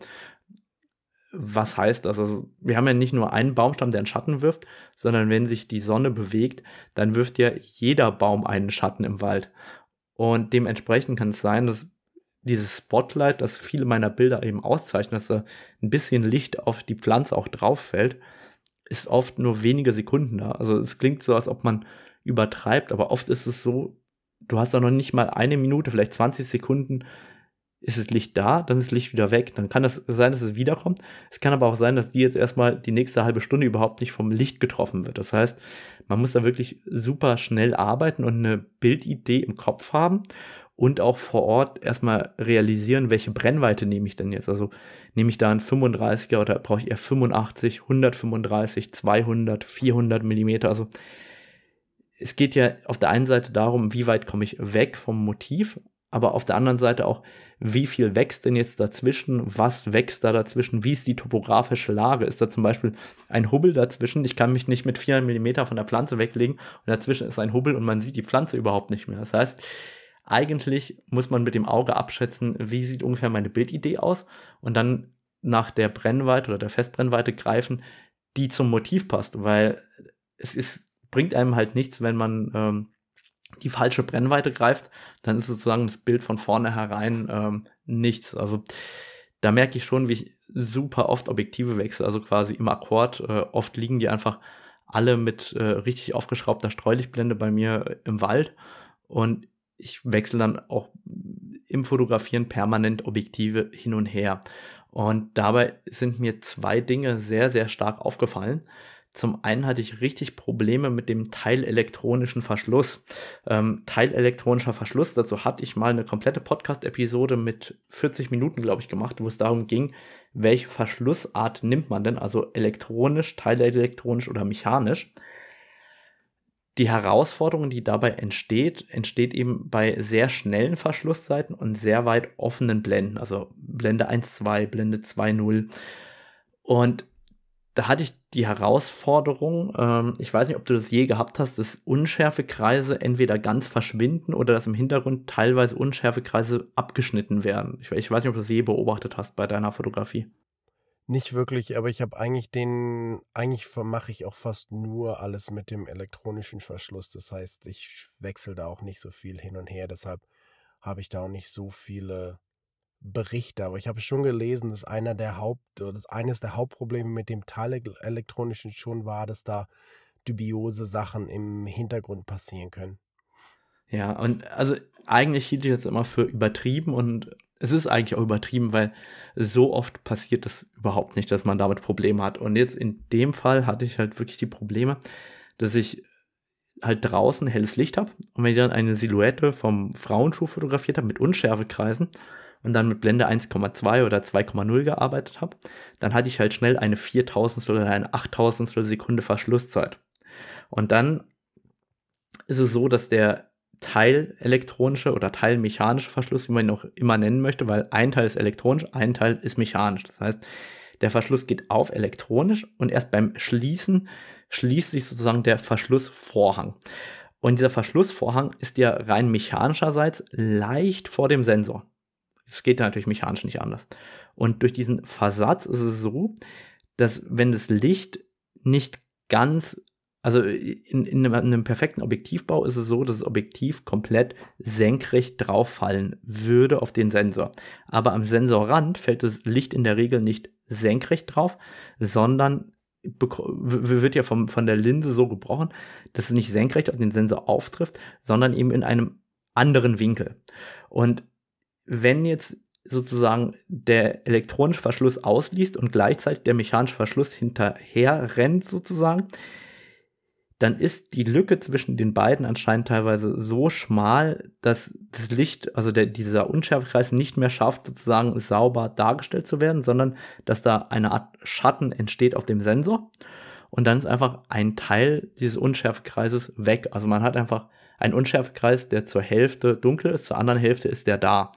Was heißt das? Also wir haben ja nicht nur einen Baumstamm, der einen Schatten wirft, sondern wenn sich die Sonne bewegt, dann wirft ja jeder Baum einen Schatten im Wald. Und dementsprechend kann es sein, dass dieses Spotlight, das viele meiner Bilder eben auszeichnet, dass da ein bisschen Licht auf die Pflanze auch drauf fällt, ist oft nur wenige Sekunden da. Also es klingt so, als ob man übertreibt, aber oft ist es so, du hast da noch nicht mal eine Minute, vielleicht 20 Sekunden, ist das Licht da, dann ist das Licht wieder weg. Dann kann das sein, dass es wiederkommt. Es kann aber auch sein, dass die jetzt erstmal die nächste halbe Stunde überhaupt nicht vom Licht getroffen wird. Das heißt, man muss da wirklich super schnell arbeiten und eine Bildidee im Kopf haben und auch vor Ort erstmal realisieren, welche Brennweite nehme ich denn jetzt? Also nehme ich da einen 35er oder brauche ich eher 85, 135, 200, 400 Millimeter? Also es geht ja auf der einen Seite darum, wie weit komme ich weg vom Motiv, aber auf der anderen Seite auch, wie viel wächst denn jetzt dazwischen, was wächst da dazwischen, wie ist die topografische Lage, ist da zum Beispiel ein Hubbel dazwischen, ich kann mich nicht mit 400 Millimeter von der Pflanze weglegen und dazwischen ist ein Hubbel und man sieht die Pflanze überhaupt nicht mehr. Das heißt, eigentlich muss man mit dem Auge abschätzen, wie sieht ungefähr meine Bildidee aus und dann nach der Brennweite oder der Festbrennweite greifen, die zum Motiv passt, weil es ist, bringt einem halt nichts, wenn man ähm, die falsche Brennweite greift, dann ist sozusagen das Bild von vornherein ähm, nichts. Also da merke ich schon, wie ich super oft Objektive wechsle, also quasi im Akkord. Äh, oft liegen die einfach alle mit äh, richtig aufgeschraubter Streulichblende bei mir im Wald. Und ich wechsle dann auch im Fotografieren permanent Objektive hin und her. Und dabei sind mir zwei Dinge sehr, sehr stark aufgefallen. Zum einen hatte ich richtig Probleme mit dem teilelektronischen Verschluss. Ähm, teilelektronischer Verschluss, dazu hatte ich mal eine komplette Podcast-Episode mit 40 Minuten, glaube ich, gemacht, wo es darum ging, welche Verschlussart nimmt man denn, also elektronisch, teilelektronisch oder mechanisch die Herausforderung, die dabei entsteht, entsteht eben bei sehr schnellen Verschlusszeiten und sehr weit offenen Blenden, also Blende 1.2, Blende 2.0. Und da hatte ich die Herausforderung, ähm, ich weiß nicht, ob du das je gehabt hast, dass unschärfe Kreise entweder ganz verschwinden oder dass im Hintergrund teilweise unschärfe Kreise abgeschnitten werden. Ich, ich weiß nicht, ob du das je beobachtet hast bei deiner Fotografie. Nicht wirklich, aber ich habe eigentlich den, eigentlich mache ich auch fast nur alles mit dem elektronischen Verschluss. Das heißt, ich wechsle da auch nicht so viel hin und her. Deshalb habe ich da auch nicht so viele Berichte. Aber ich habe schon gelesen, dass einer der Haupt, oder dass eines der Hauptprobleme mit dem teilelektronischen schon war, dass da dubiose Sachen im Hintergrund passieren können. Ja, und also eigentlich hielt ich das immer für übertrieben und es ist eigentlich auch übertrieben, weil so oft passiert das überhaupt nicht, dass man damit Probleme hat. Und jetzt in dem Fall hatte ich halt wirklich die Probleme, dass ich halt draußen helles Licht habe und wenn ich dann eine Silhouette vom Frauenschuh fotografiert habe mit Unschärfekreisen und dann mit Blende 1,2 oder 2,0 gearbeitet habe, dann hatte ich halt schnell eine 4000 oder eine 8000 Sekunde Verschlusszeit. Und dann ist es so, dass der teilelektronische oder teilmechanische Verschluss, wie man ihn auch immer nennen möchte, weil ein Teil ist elektronisch, ein Teil ist mechanisch. Das heißt, der Verschluss geht auf elektronisch und erst beim Schließen schließt sich sozusagen der Verschlussvorhang. Und dieser Verschlussvorhang ist ja rein mechanischerseits leicht vor dem Sensor. Es geht natürlich mechanisch nicht anders. Und durch diesen Versatz ist es so, dass wenn das Licht nicht ganz also in, in, einem, in, einem, perfekten Objektivbau ist es so, dass das Objektiv komplett senkrecht drauf fallen würde auf den Sensor. Aber am Sensorrand fällt das Licht in der Regel nicht senkrecht drauf, sondern wird ja vom, von der Linse so gebrochen, dass es nicht senkrecht auf den Sensor auftrifft, sondern eben in einem anderen Winkel. Und wenn jetzt sozusagen der elektronische Verschluss ausliest und gleichzeitig der mechanische Verschluss hinterher rennt sozusagen, dann ist die Lücke zwischen den beiden anscheinend teilweise so schmal, dass das Licht, also der, dieser Unschärfekreis nicht mehr schafft, sozusagen sauber dargestellt zu werden, sondern dass da eine Art Schatten entsteht auf dem Sensor. Und dann ist einfach ein Teil dieses Unschärfekreises weg. Also man hat einfach einen Unschärfekreis, der zur Hälfte dunkel ist, zur anderen Hälfte ist der da.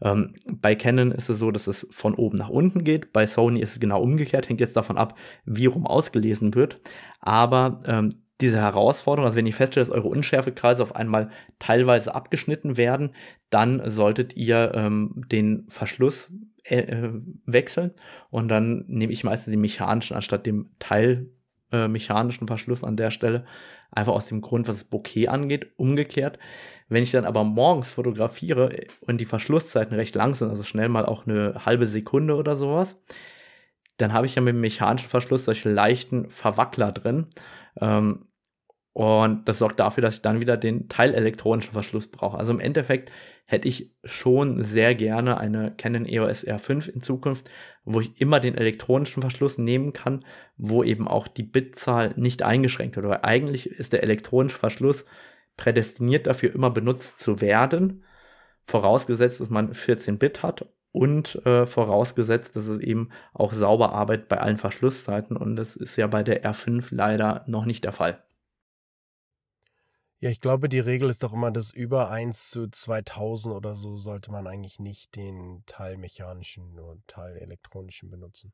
Ähm, bei Canon ist es so, dass es von oben nach unten geht. Bei Sony ist es genau umgekehrt, hängt jetzt davon ab, wie rum ausgelesen wird. Aber ähm, diese Herausforderung, also wenn ihr feststellt, dass eure Unschärfekreise auf einmal teilweise abgeschnitten werden, dann solltet ihr ähm, den Verschluss äh, äh wechseln und dann nehme ich meistens den mechanischen anstatt dem teilmechanischen äh, Verschluss an der Stelle, einfach aus dem Grund, was das Bouquet angeht, umgekehrt. Wenn ich dann aber morgens fotografiere und die Verschlusszeiten recht lang sind, also schnell mal auch eine halbe Sekunde oder sowas, dann habe ich ja mit dem mechanischen Verschluss solche leichten Verwackler drin ähm, und das sorgt dafür, dass ich dann wieder den teilelektronischen Verschluss brauche. Also im Endeffekt hätte ich schon sehr gerne eine Canon EOS R5 in Zukunft, wo ich immer den elektronischen Verschluss nehmen kann, wo eben auch die Bitzahl nicht eingeschränkt wird. Weil eigentlich ist der elektronische Verschluss prädestiniert dafür, immer benutzt zu werden, vorausgesetzt, dass man 14 Bit hat und äh, vorausgesetzt, dass es eben auch sauber arbeitet bei allen Verschlusszeiten und das ist ja bei der R5 leider noch nicht der Fall. Ja, ich glaube, die Regel ist doch immer, dass über 1 zu 2000 oder so sollte man eigentlich nicht den teilmechanischen nur teilelektronischen benutzen.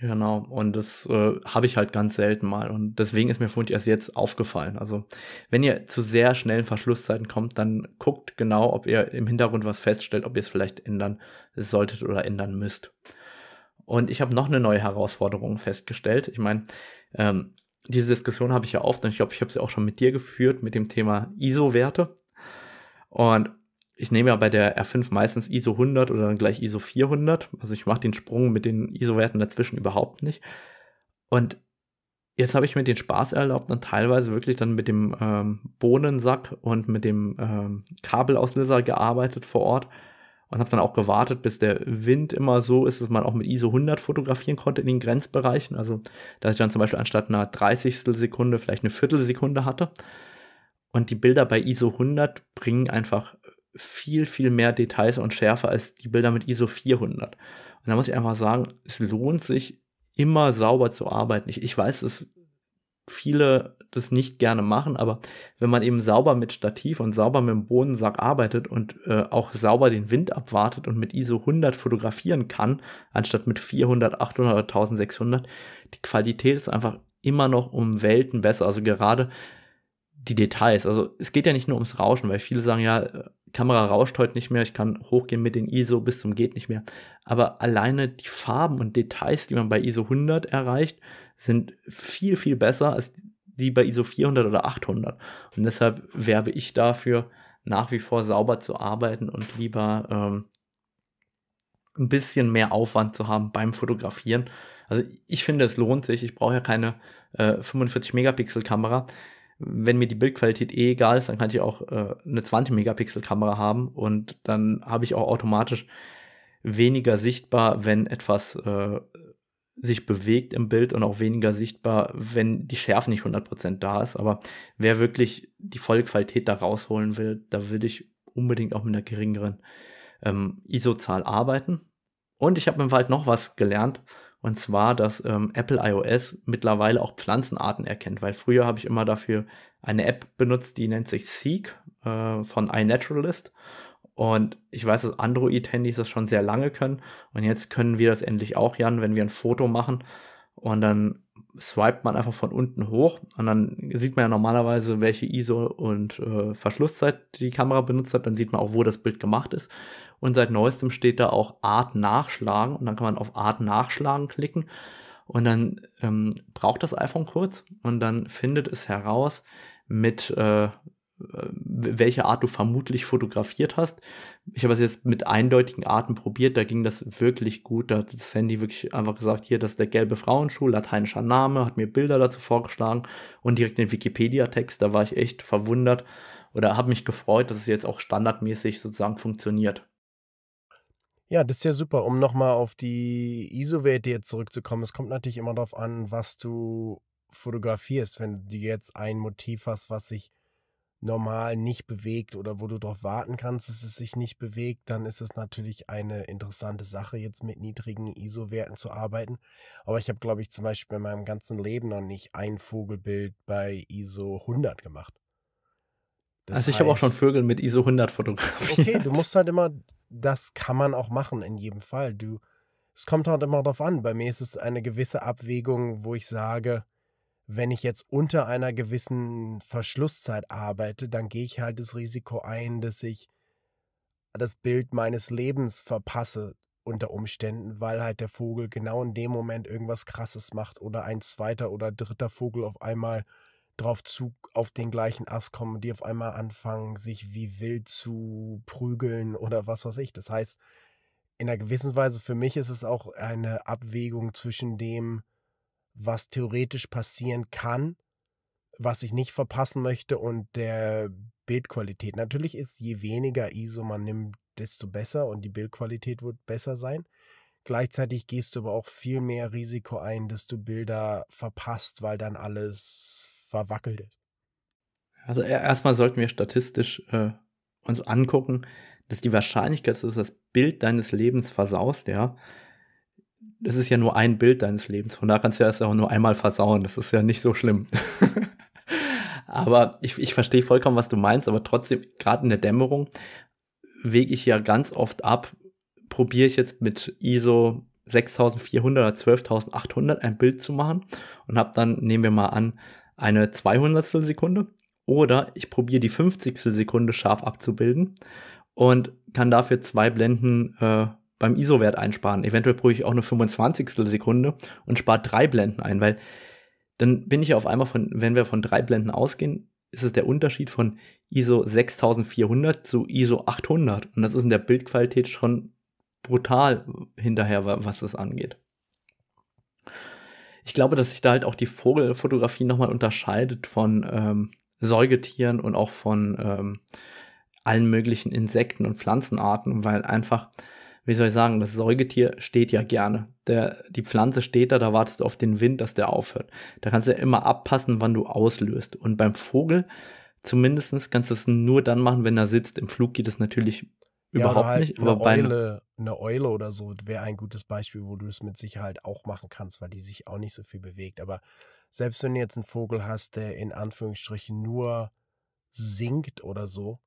Genau, und das äh, habe ich halt ganz selten mal. Und deswegen ist mir vorhin erst jetzt aufgefallen. Also, wenn ihr zu sehr schnellen Verschlusszeiten kommt, dann guckt genau, ob ihr im Hintergrund was feststellt, ob ihr es vielleicht ändern solltet oder ändern müsst. Und ich habe noch eine neue Herausforderung festgestellt. Ich meine, ähm, diese Diskussion habe ich ja oft und ich glaube, ich habe sie auch schon mit dir geführt mit dem Thema ISO-Werte. Und ich nehme ja bei der R5 meistens ISO 100 oder dann gleich ISO 400. Also ich mache den Sprung mit den ISO-Werten dazwischen überhaupt nicht. Und jetzt habe ich mir den Spaß erlaubt, dann teilweise wirklich dann mit dem ähm, Bohnensack und mit dem ähm, Kabelauslöser gearbeitet vor Ort und habe dann auch gewartet, bis der Wind immer so ist, dass man auch mit ISO 100 fotografieren konnte in den Grenzbereichen. Also dass ich dann zum Beispiel anstatt einer 30. Sekunde vielleicht eine Viertelsekunde hatte. Und die Bilder bei ISO 100 bringen einfach viel, viel mehr Details und Schärfe als die Bilder mit ISO 400. Und da muss ich einfach sagen, es lohnt sich immer sauber zu arbeiten. Ich, ich weiß, dass viele das nicht gerne machen, aber wenn man eben sauber mit Stativ und sauber mit dem Bodensack arbeitet und äh, auch sauber den Wind abwartet und mit ISO 100 fotografieren kann, anstatt mit 400, 800 oder 1600, die Qualität ist einfach immer noch um Welten besser. Also gerade die Details. Also es geht ja nicht nur ums Rauschen, weil viele sagen ja, äh, Kamera rauscht heute nicht mehr, ich kann hochgehen mit den ISO bis zum geht nicht mehr. Aber alleine die Farben und Details, die man bei ISO 100 erreicht, sind viel, viel besser als die bei ISO 400 oder 800. Und deshalb werbe ich dafür, nach wie vor sauber zu arbeiten und lieber ähm, ein bisschen mehr Aufwand zu haben beim Fotografieren. Also ich finde, es lohnt sich. Ich brauche ja keine äh, 45 Megapixel Kamera wenn mir die Bildqualität eh egal ist, dann kann ich auch äh, eine 20-Megapixel-Kamera haben und dann habe ich auch automatisch weniger sichtbar, wenn etwas äh, sich bewegt im Bild und auch weniger sichtbar, wenn die Schärfe nicht 100% da ist. Aber wer wirklich die volle Qualität da rausholen will, da würde ich unbedingt auch mit einer geringeren ähm, ISO-Zahl arbeiten. Und ich habe im Wald noch was gelernt. Und zwar, dass ähm, Apple iOS mittlerweile auch Pflanzenarten erkennt, weil früher habe ich immer dafür eine App benutzt, die nennt sich Seek äh, von iNaturalist. Und ich weiß, dass Android-Handys das schon sehr lange können. Und jetzt können wir das endlich auch, Jan, wenn wir ein Foto machen und dann swipet man einfach von unten hoch und dann sieht man ja normalerweise, welche ISO und äh, Verschlusszeit die Kamera benutzt hat. Dann sieht man auch, wo das Bild gemacht ist. Und seit neuestem steht da auch Art nachschlagen und dann kann man auf Art nachschlagen klicken und dann ähm, braucht das iPhone kurz und dann findet es heraus mit äh, äh, welche Art du vermutlich fotografiert hast. Ich habe es jetzt mit eindeutigen Arten probiert, da ging das wirklich gut. Da hat das Handy wirklich einfach gesagt, hier, das ist der gelbe Frauenschuh, lateinischer Name, hat mir Bilder dazu vorgeschlagen und direkt den Wikipedia-Text, da war ich echt verwundert oder habe mich gefreut, dass es jetzt auch standardmäßig sozusagen funktioniert. Ja, das ist ja super, um nochmal auf die ISO-Werte jetzt zurückzukommen. Es kommt natürlich immer darauf an, was du fotografierst. Wenn du jetzt ein Motiv hast, was sich normal nicht bewegt oder wo du darauf warten kannst, dass es sich nicht bewegt, dann ist es natürlich eine interessante Sache, jetzt mit niedrigen ISO-Werten zu arbeiten. Aber ich habe, glaube ich, zum Beispiel in meinem ganzen Leben noch nicht ein Vogelbild bei ISO 100 gemacht. Das also ich heißt, habe auch schon Vögel mit ISO 100 fotografiert. Okay, du musst halt immer, das kann man auch machen in jedem Fall. Du, es kommt halt immer darauf an. Bei mir ist es eine gewisse Abwägung, wo ich sage, wenn ich jetzt unter einer gewissen Verschlusszeit arbeite, dann gehe ich halt das Risiko ein, dass ich das Bild meines Lebens verpasse unter Umständen, weil halt der Vogel genau in dem Moment irgendwas Krasses macht oder ein zweiter oder dritter Vogel auf einmal drauf zu, auf den gleichen Ast kommen, die auf einmal anfangen, sich wie wild zu prügeln oder was weiß ich. Das heißt, in einer gewissen Weise für mich ist es auch eine Abwägung zwischen dem, was theoretisch passieren kann, was ich nicht verpassen möchte und der Bildqualität. Natürlich ist je weniger ISO man nimmt, desto besser und die Bildqualität wird besser sein. Gleichzeitig gehst du aber auch viel mehr Risiko ein, dass du Bilder verpasst, weil dann alles verwackelt ist. Also erstmal sollten wir statistisch äh, uns angucken, dass die Wahrscheinlichkeit, dass du das Bild deines Lebens versaust, ja, das ist ja nur ein Bild deines Lebens. Von da kannst du ja erst auch nur einmal versauen. Das ist ja nicht so schlimm. aber ich, ich verstehe vollkommen, was du meinst, aber trotzdem, gerade in der Dämmerung, wege ich ja ganz oft ab, probiere ich jetzt mit ISO 6400 oder 12800 ein Bild zu machen und habe dann, nehmen wir mal an, eine 200. Sekunde oder ich probiere die 50. Sekunde scharf abzubilden und kann dafür zwei Blenden äh, beim ISO-Wert einsparen. Eventuell brauche ich auch eine 25. Sekunde und spare drei Blenden ein, weil dann bin ich auf einmal von, wenn wir von drei Blenden ausgehen, ist es der Unterschied von ISO 6400 zu ISO 800. Und das ist in der Bildqualität schon brutal hinterher, was das angeht. Ich glaube, dass sich da halt auch die Vogelfotografie nochmal unterscheidet von ähm, Säugetieren und auch von ähm, allen möglichen Insekten und Pflanzenarten, weil einfach wie soll ich sagen, das Säugetier steht ja gerne. Der, die Pflanze steht da, da wartest du auf den Wind, dass der aufhört. Da kannst du ja immer abpassen, wann du auslöst. Und beim Vogel zumindest kannst du es nur dann machen, wenn er sitzt. Im Flug geht es natürlich ja, überhaupt halt nicht. aber bei Eule, eine Eule oder so wäre ein gutes Beispiel, wo du es mit Sicherheit auch machen kannst, weil die sich auch nicht so viel bewegt. Aber selbst wenn du jetzt einen Vogel hast, der in Anführungsstrichen nur singt oder so,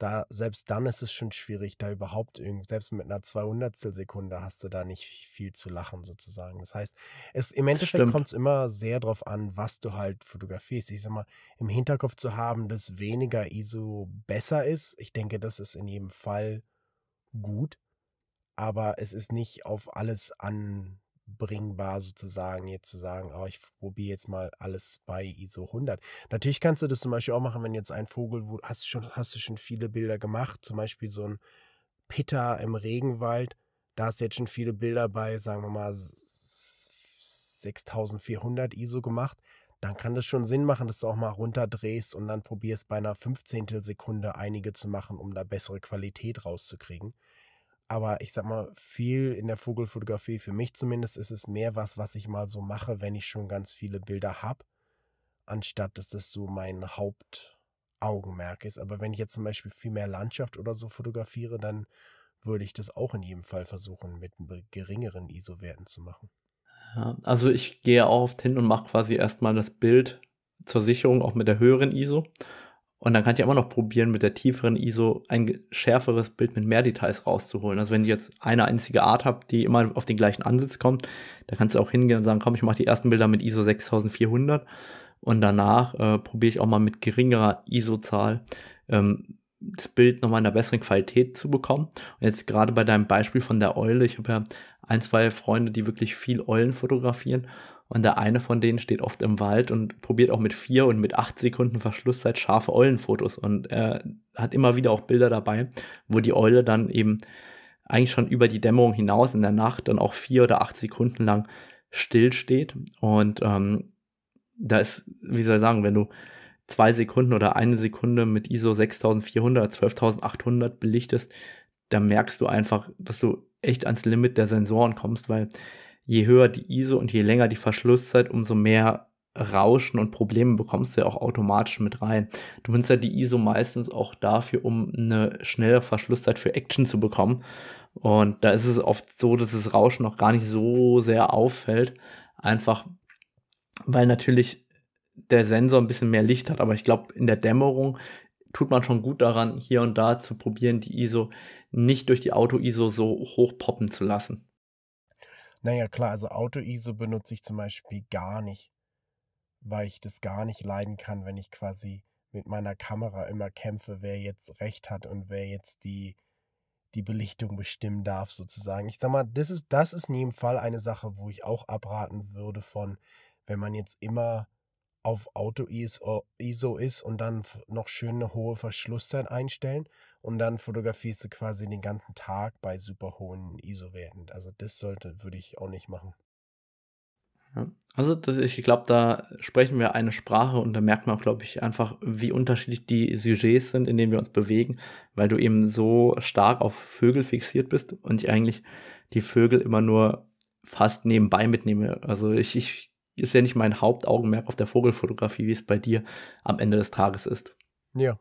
da selbst dann ist es schon schwierig, da überhaupt irgendwie, selbst mit einer 200 Sekunde hast du da nicht viel zu lachen sozusagen. Das heißt, es, im Endeffekt kommt es immer sehr drauf an, was du halt fotografierst. Ich sag mal, im Hinterkopf zu haben, dass weniger ISO besser ist. Ich denke, das ist in jedem Fall gut. Aber es ist nicht auf alles an, bringbar sozusagen jetzt zu sagen, oh, ich probiere jetzt mal alles bei ISO 100. Natürlich kannst du das zum Beispiel auch machen, wenn jetzt ein Vogel, wo, hast du schon, hast du schon viele Bilder gemacht, zum Beispiel so ein Pitter im Regenwald, da hast du jetzt schon viele Bilder bei, sagen wir mal 6400 ISO gemacht, dann kann das schon Sinn machen, dass du auch mal runterdrehst und dann probierst bei einer 15. Sekunde einige zu machen, um da bessere Qualität rauszukriegen. Aber ich sag mal, viel in der Vogelfotografie, für mich zumindest, ist es mehr was, was ich mal so mache, wenn ich schon ganz viele Bilder habe, anstatt dass das so mein Hauptaugenmerk ist. Aber wenn ich jetzt zum Beispiel viel mehr Landschaft oder so fotografiere, dann würde ich das auch in jedem Fall versuchen, mit geringeren ISO-Werten zu machen. also ich gehe auch oft hin und mache quasi erstmal das Bild zur Sicherung auch mit der höheren ISO und dann kann ich ja immer noch probieren, mit der tieferen ISO ein schärferes Bild mit mehr Details rauszuholen. Also wenn ich jetzt eine einzige Art habe, die immer auf den gleichen Ansatz kommt, da kannst du auch hingehen und sagen, komm, ich mache die ersten Bilder mit ISO 6400 und danach äh, probiere ich auch mal mit geringerer ISO-Zahl ähm, das Bild nochmal in einer besseren Qualität zu bekommen. Und jetzt gerade bei deinem Beispiel von der Eule, ich habe ja ein, zwei Freunde, die wirklich viel Eulen fotografieren und der eine von denen steht oft im Wald und probiert auch mit vier und mit acht Sekunden Verschlusszeit halt scharfe Eulenfotos und er hat immer wieder auch Bilder dabei, wo die Eule dann eben eigentlich schon über die Dämmerung hinaus in der Nacht dann auch vier oder acht Sekunden lang still steht. Und ähm, da ist, wie soll ich sagen, wenn du zwei Sekunden oder eine Sekunde mit ISO 6400, 12800 belichtest, dann merkst du einfach, dass du echt ans Limit der Sensoren kommst, weil je höher die ISO und je länger die Verschlusszeit, umso mehr Rauschen und Probleme bekommst du ja auch automatisch mit rein. Du benutzt ja die ISO meistens auch dafür, um eine schnelle Verschlusszeit für Action zu bekommen. Und da ist es oft so, dass das Rauschen noch gar nicht so sehr auffällt. Einfach, weil natürlich der Sensor ein bisschen mehr Licht hat. Aber ich glaube, in der Dämmerung tut man schon gut daran, hier und da zu probieren, die ISO nicht durch die Auto-ISO so hoch poppen zu lassen. Naja, klar, also Auto-ISO benutze ich zum Beispiel gar nicht, weil ich das gar nicht leiden kann, wenn ich quasi mit meiner Kamera immer kämpfe, wer jetzt recht hat und wer jetzt die, die Belichtung bestimmen darf, sozusagen. Ich sag mal, das ist, das ist in jedem Fall eine Sache, wo ich auch abraten würde von, wenn man jetzt immer auf Auto-ISO ist und dann noch schön eine hohe Verschlusszeit einstellen, und dann fotografierst du quasi den ganzen Tag bei super hohen ISO-Werten. Also das sollte, würde ich auch nicht machen. Also das, ich glaube, da sprechen wir eine Sprache und da merkt man, auch, glaube ich, einfach, wie unterschiedlich die Sujets sind, in denen wir uns bewegen, weil du eben so stark auf Vögel fixiert bist und ich eigentlich die Vögel immer nur fast nebenbei mitnehme. Also ich, ich ist ja nicht mein Hauptaugenmerk auf der Vogelfotografie, wie es bei dir am Ende des Tages ist. Ja,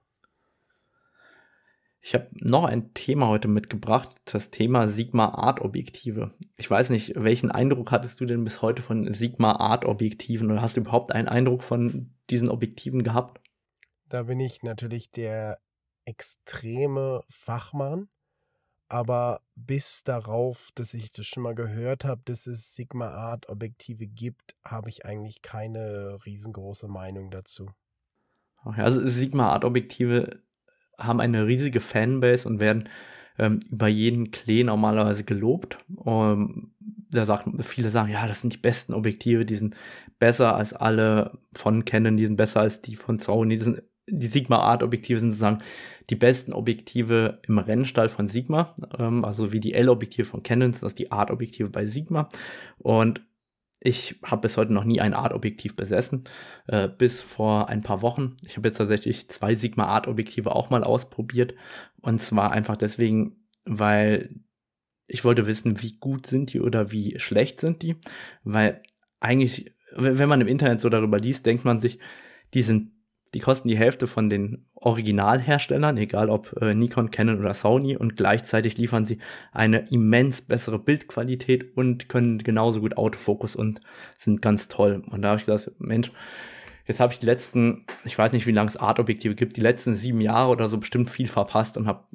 ich habe noch ein Thema heute mitgebracht, das Thema Sigma Art Objektive. Ich weiß nicht, welchen Eindruck hattest du denn bis heute von Sigma Art Objektiven oder hast du überhaupt einen Eindruck von diesen Objektiven gehabt? Da bin ich natürlich der extreme Fachmann, aber bis darauf, dass ich das schon mal gehört habe, dass es Sigma Art Objektive gibt, habe ich eigentlich keine riesengroße Meinung dazu. Also Sigma Art Objektive haben eine riesige Fanbase und werden ähm, über jeden Klee normalerweise gelobt. Ähm, da sagen, viele sagen, ja, das sind die besten Objektive, die sind besser als alle von Canon, die sind besser als die von Sony, die sind die Sigma Art Objektive sind sozusagen die besten Objektive im Rennstall von Sigma, ähm, also wie die L Objektive von Canon sind das die Art Objektive bei Sigma und ich habe bis heute noch nie ein Art-Objektiv besessen, äh, bis vor ein paar Wochen. Ich habe jetzt tatsächlich zwei Sigma Art-Objektive auch mal ausprobiert. Und zwar einfach deswegen, weil ich wollte wissen, wie gut sind die oder wie schlecht sind die. Weil eigentlich, wenn man im Internet so darüber liest, denkt man sich, die sind, die kosten die Hälfte von den Originalherstellern, egal ob äh, Nikon, Canon oder Sony, und gleichzeitig liefern sie eine immens bessere Bildqualität und können genauso gut Autofokus und sind ganz toll. Und da habe ich gesagt, Mensch, jetzt habe ich die letzten, ich weiß nicht, wie lange es Art-Objektive gibt, die letzten sieben Jahre oder so bestimmt viel verpasst und habe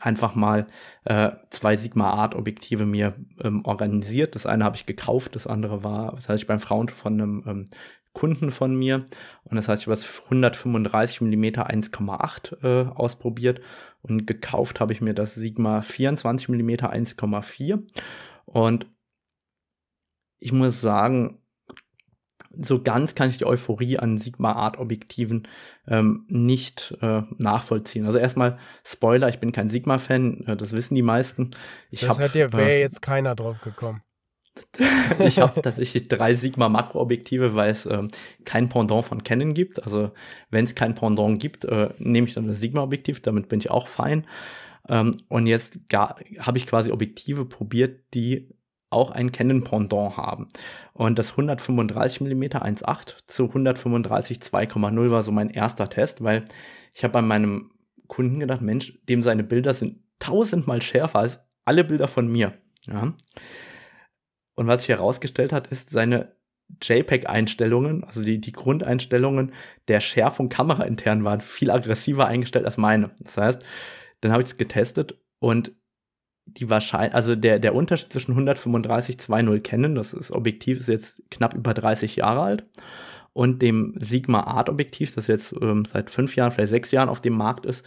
einfach mal äh, zwei Sigma Art Objektive mir ähm, organisiert. Das eine habe ich gekauft, das andere war, das hatte ich beim Frauen von einem ähm, Kunden von mir. Und das heißt, ich habe das 135 mm 1,8 äh, ausprobiert und gekauft habe ich mir das Sigma 24 mm 1,4. Und ich muss sagen, so ganz kann ich die Euphorie an Sigma Art Objektiven ähm, nicht äh, nachvollziehen. Also erstmal Spoiler, ich bin kein Sigma Fan, äh, das wissen die meisten. Ich das hab, hätte wäre äh, jetzt keiner drauf gekommen. ich habe tatsächlich drei Sigma Makroobjektive, weil es ähm, kein Pendant von Canon gibt. Also wenn es kein Pendant gibt, äh, nehme ich dann das Sigma-Objektiv, damit bin ich auch fein. Ähm, und jetzt habe ich quasi Objektive probiert, die auch ein Canon Pendant haben. Und das 135 mm 1.8 zu 135 2,0 war so mein erster Test, weil ich habe bei meinem Kunden gedacht, Mensch, dem seine Bilder sind tausendmal schärfer als alle Bilder von mir. Ja. Und was sich herausgestellt hat, ist seine JPEG-Einstellungen, also die, die Grundeinstellungen der Schärfung kameraintern waren viel aggressiver eingestellt als meine. Das heißt, dann habe ich es getestet und die wahrscheinlich, also der, der Unterschied zwischen 135 2.0 Canon, das ist Objektiv, ist jetzt knapp über 30 Jahre alt, und dem Sigma Art Objektiv, das jetzt ähm, seit fünf Jahren, vielleicht sechs Jahren auf dem Markt ist,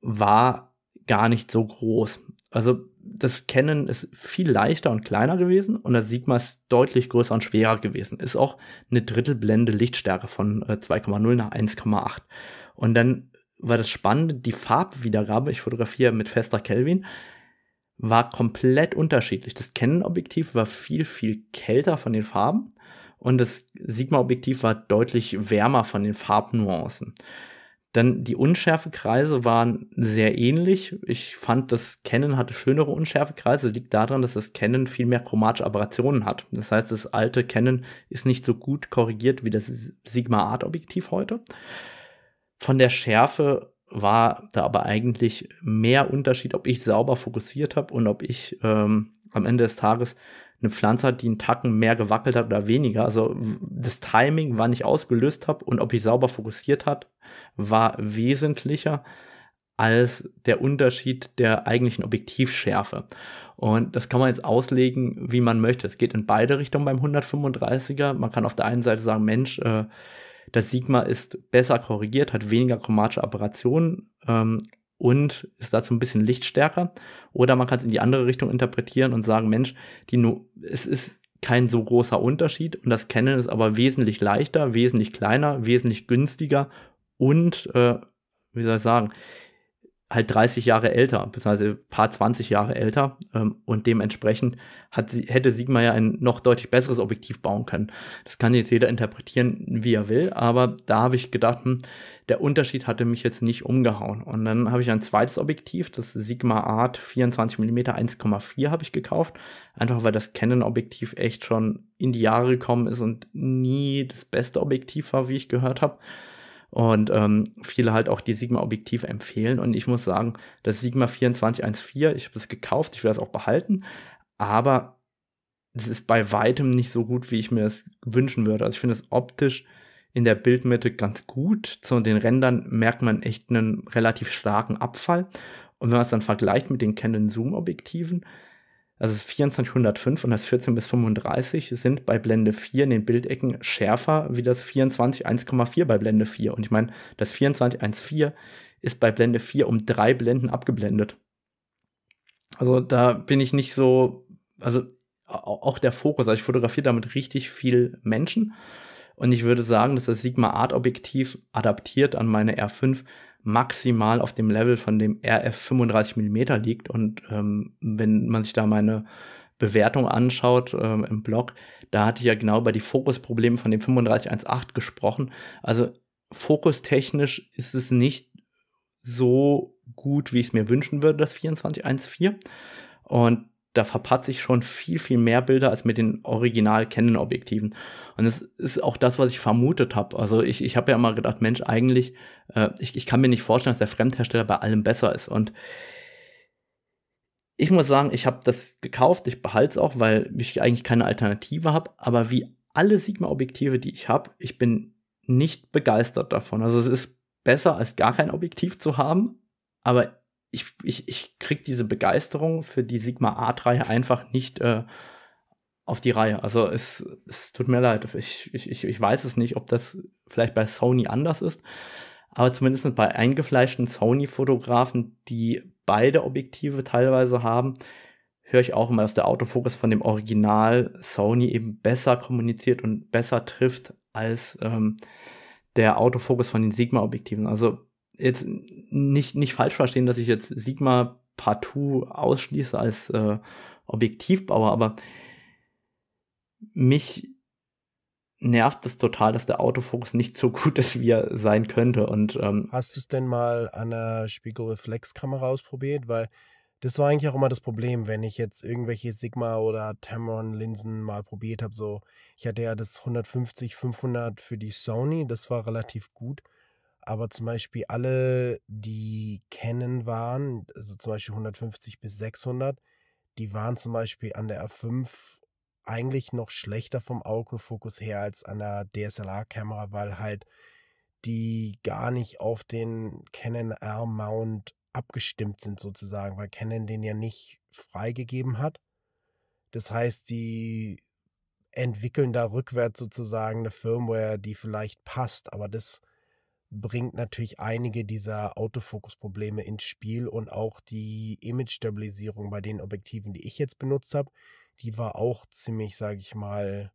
war gar nicht so groß. Also das Canon ist viel leichter und kleiner gewesen und das Sigma ist deutlich größer und schwerer gewesen. Ist auch eine Drittelblende Lichtstärke von 2,0 äh, nach 1,8. Und dann war das Spannende, die Farbwiedergabe, ich fotografiere mit fester Kelvin, war komplett unterschiedlich. Das Canon-Objektiv war viel, viel kälter von den Farben und das Sigma-Objektiv war deutlich wärmer von den Farbnuancen. Dann die Unschärfekreise waren sehr ähnlich. Ich fand, das Canon hatte schönere Unschärfekreise. Liegt daran, dass das Canon viel mehr chromatische Aberrationen hat. Das heißt, das alte Canon ist nicht so gut korrigiert wie das Sigma Art Objektiv heute. Von der Schärfe war da aber eigentlich mehr Unterschied, ob ich sauber fokussiert habe und ob ich ähm, am Ende des Tages eine Pflanze hat, die einen Tacken mehr gewackelt hat oder weniger. Also das Timing, wann ich ausgelöst habe und ob ich sauber fokussiert hat, war wesentlicher als der Unterschied der eigentlichen Objektivschärfe. Und das kann man jetzt auslegen, wie man möchte. Es geht in beide Richtungen beim 135er. Man kann auf der einen Seite sagen, Mensch, äh, das Sigma ist besser korrigiert, hat weniger chromatische Aberrationen, ähm, und ist dazu ein bisschen lichtstärker. Oder man kann es in die andere Richtung interpretieren und sagen, Mensch, die no es ist kein so großer Unterschied und das Canon ist aber wesentlich leichter, wesentlich kleiner, wesentlich günstiger und, äh, wie soll ich sagen, halt 30 Jahre älter, beziehungsweise ein paar 20 Jahre älter ähm, und dementsprechend hat sie, hätte Sigma ja ein noch deutlich besseres Objektiv bauen können. Das kann jetzt jeder interpretieren, wie er will, aber da habe ich gedacht, hm, der Unterschied hatte mich jetzt nicht umgehauen. Und dann habe ich ein zweites Objektiv, das Sigma Art 24mm 1,4 habe ich gekauft, einfach weil das Canon-Objektiv echt schon in die Jahre gekommen ist und nie das beste Objektiv war, wie ich gehört habe. Und ähm, viele halt auch die Sigma-Objektiv empfehlen. Und ich muss sagen, das Sigma 2414, ich habe es gekauft, ich will das auch behalten, aber es ist bei weitem nicht so gut, wie ich mir es wünschen würde. Also ich finde es optisch in der Bildmitte ganz gut. Zu den Rändern merkt man echt einen relativ starken Abfall. Und wenn man es dann vergleicht mit den Canon Zoom Objektiven, also das 2405 und das 14 bis 35 sind bei Blende 4 in den Bildecken schärfer wie das 24 1,4 bei Blende 4. Und ich meine, das 24 1,4 ist bei Blende 4 um drei Blenden abgeblendet. Also da bin ich nicht so, also auch der Fokus, also ich fotografiere damit richtig viel Menschen und ich würde sagen, dass das Sigma Art Objektiv adaptiert an meine R5 maximal auf dem Level von dem RF 35 mm liegt. Und ähm, wenn man sich da meine Bewertung anschaut ähm, im Blog, da hatte ich ja genau über die Fokusprobleme von dem 3518 gesprochen. Also fokustechnisch ist es nicht so gut, wie ich es mir wünschen würde, das 2414. Und da verpatze ich schon viel, viel mehr Bilder als mit den original Canon Objektiven. Und das ist auch das, was ich vermutet habe. Also ich, ich habe ja immer gedacht, Mensch, eigentlich, äh, ich, ich kann mir nicht vorstellen, dass der Fremdhersteller bei allem besser ist. Und ich muss sagen, ich habe das gekauft, ich behalte es auch, weil ich eigentlich keine Alternative habe. Aber wie alle Sigma-Objektive, die ich habe, ich bin nicht begeistert davon. Also es ist besser, als gar kein Objektiv zu haben, aber ich, ich, ich krieg diese Begeisterung für die Sigma Art-Reihe einfach nicht äh, auf die Reihe. Also es, es tut mir leid. Ich, ich, ich weiß es nicht, ob das vielleicht bei Sony anders ist. Aber zumindest bei eingefleischten Sony-Fotografen, die beide Objektive teilweise haben, höre ich auch immer, dass der Autofokus von dem Original Sony eben besser kommuniziert und besser trifft als ähm, der Autofokus von den Sigma-Objektiven. Also jetzt nicht, nicht falsch verstehen, dass ich jetzt Sigma partout ausschließe als äh, Objektivbauer, aber mich nervt es total, dass der Autofokus nicht so gut ist, wie er sein könnte. Und ähm, hast du es denn mal an einer Spiegelreflexkamera ausprobiert? Weil das war eigentlich auch immer das Problem, wenn ich jetzt irgendwelche Sigma oder Tamron Linsen mal probiert habe. So, ich hatte ja das 150 500 für die Sony, das war relativ gut aber zum Beispiel alle, die kennen waren, also zum Beispiel 150 bis 600, die waren zum Beispiel an der R5 eigentlich noch schlechter vom Autofokus her als an der DSLR-Kamera, weil halt die gar nicht auf den Canon R-Mount abgestimmt sind sozusagen, weil Canon den ja nicht freigegeben hat. Das heißt, die entwickeln da rückwärts sozusagen eine Firmware, die vielleicht passt, aber das bringt natürlich einige dieser Autofokusprobleme ins Spiel und auch die Image-Stabilisierung bei den Objektiven, die ich jetzt benutzt habe, die war auch ziemlich, sage ich mal,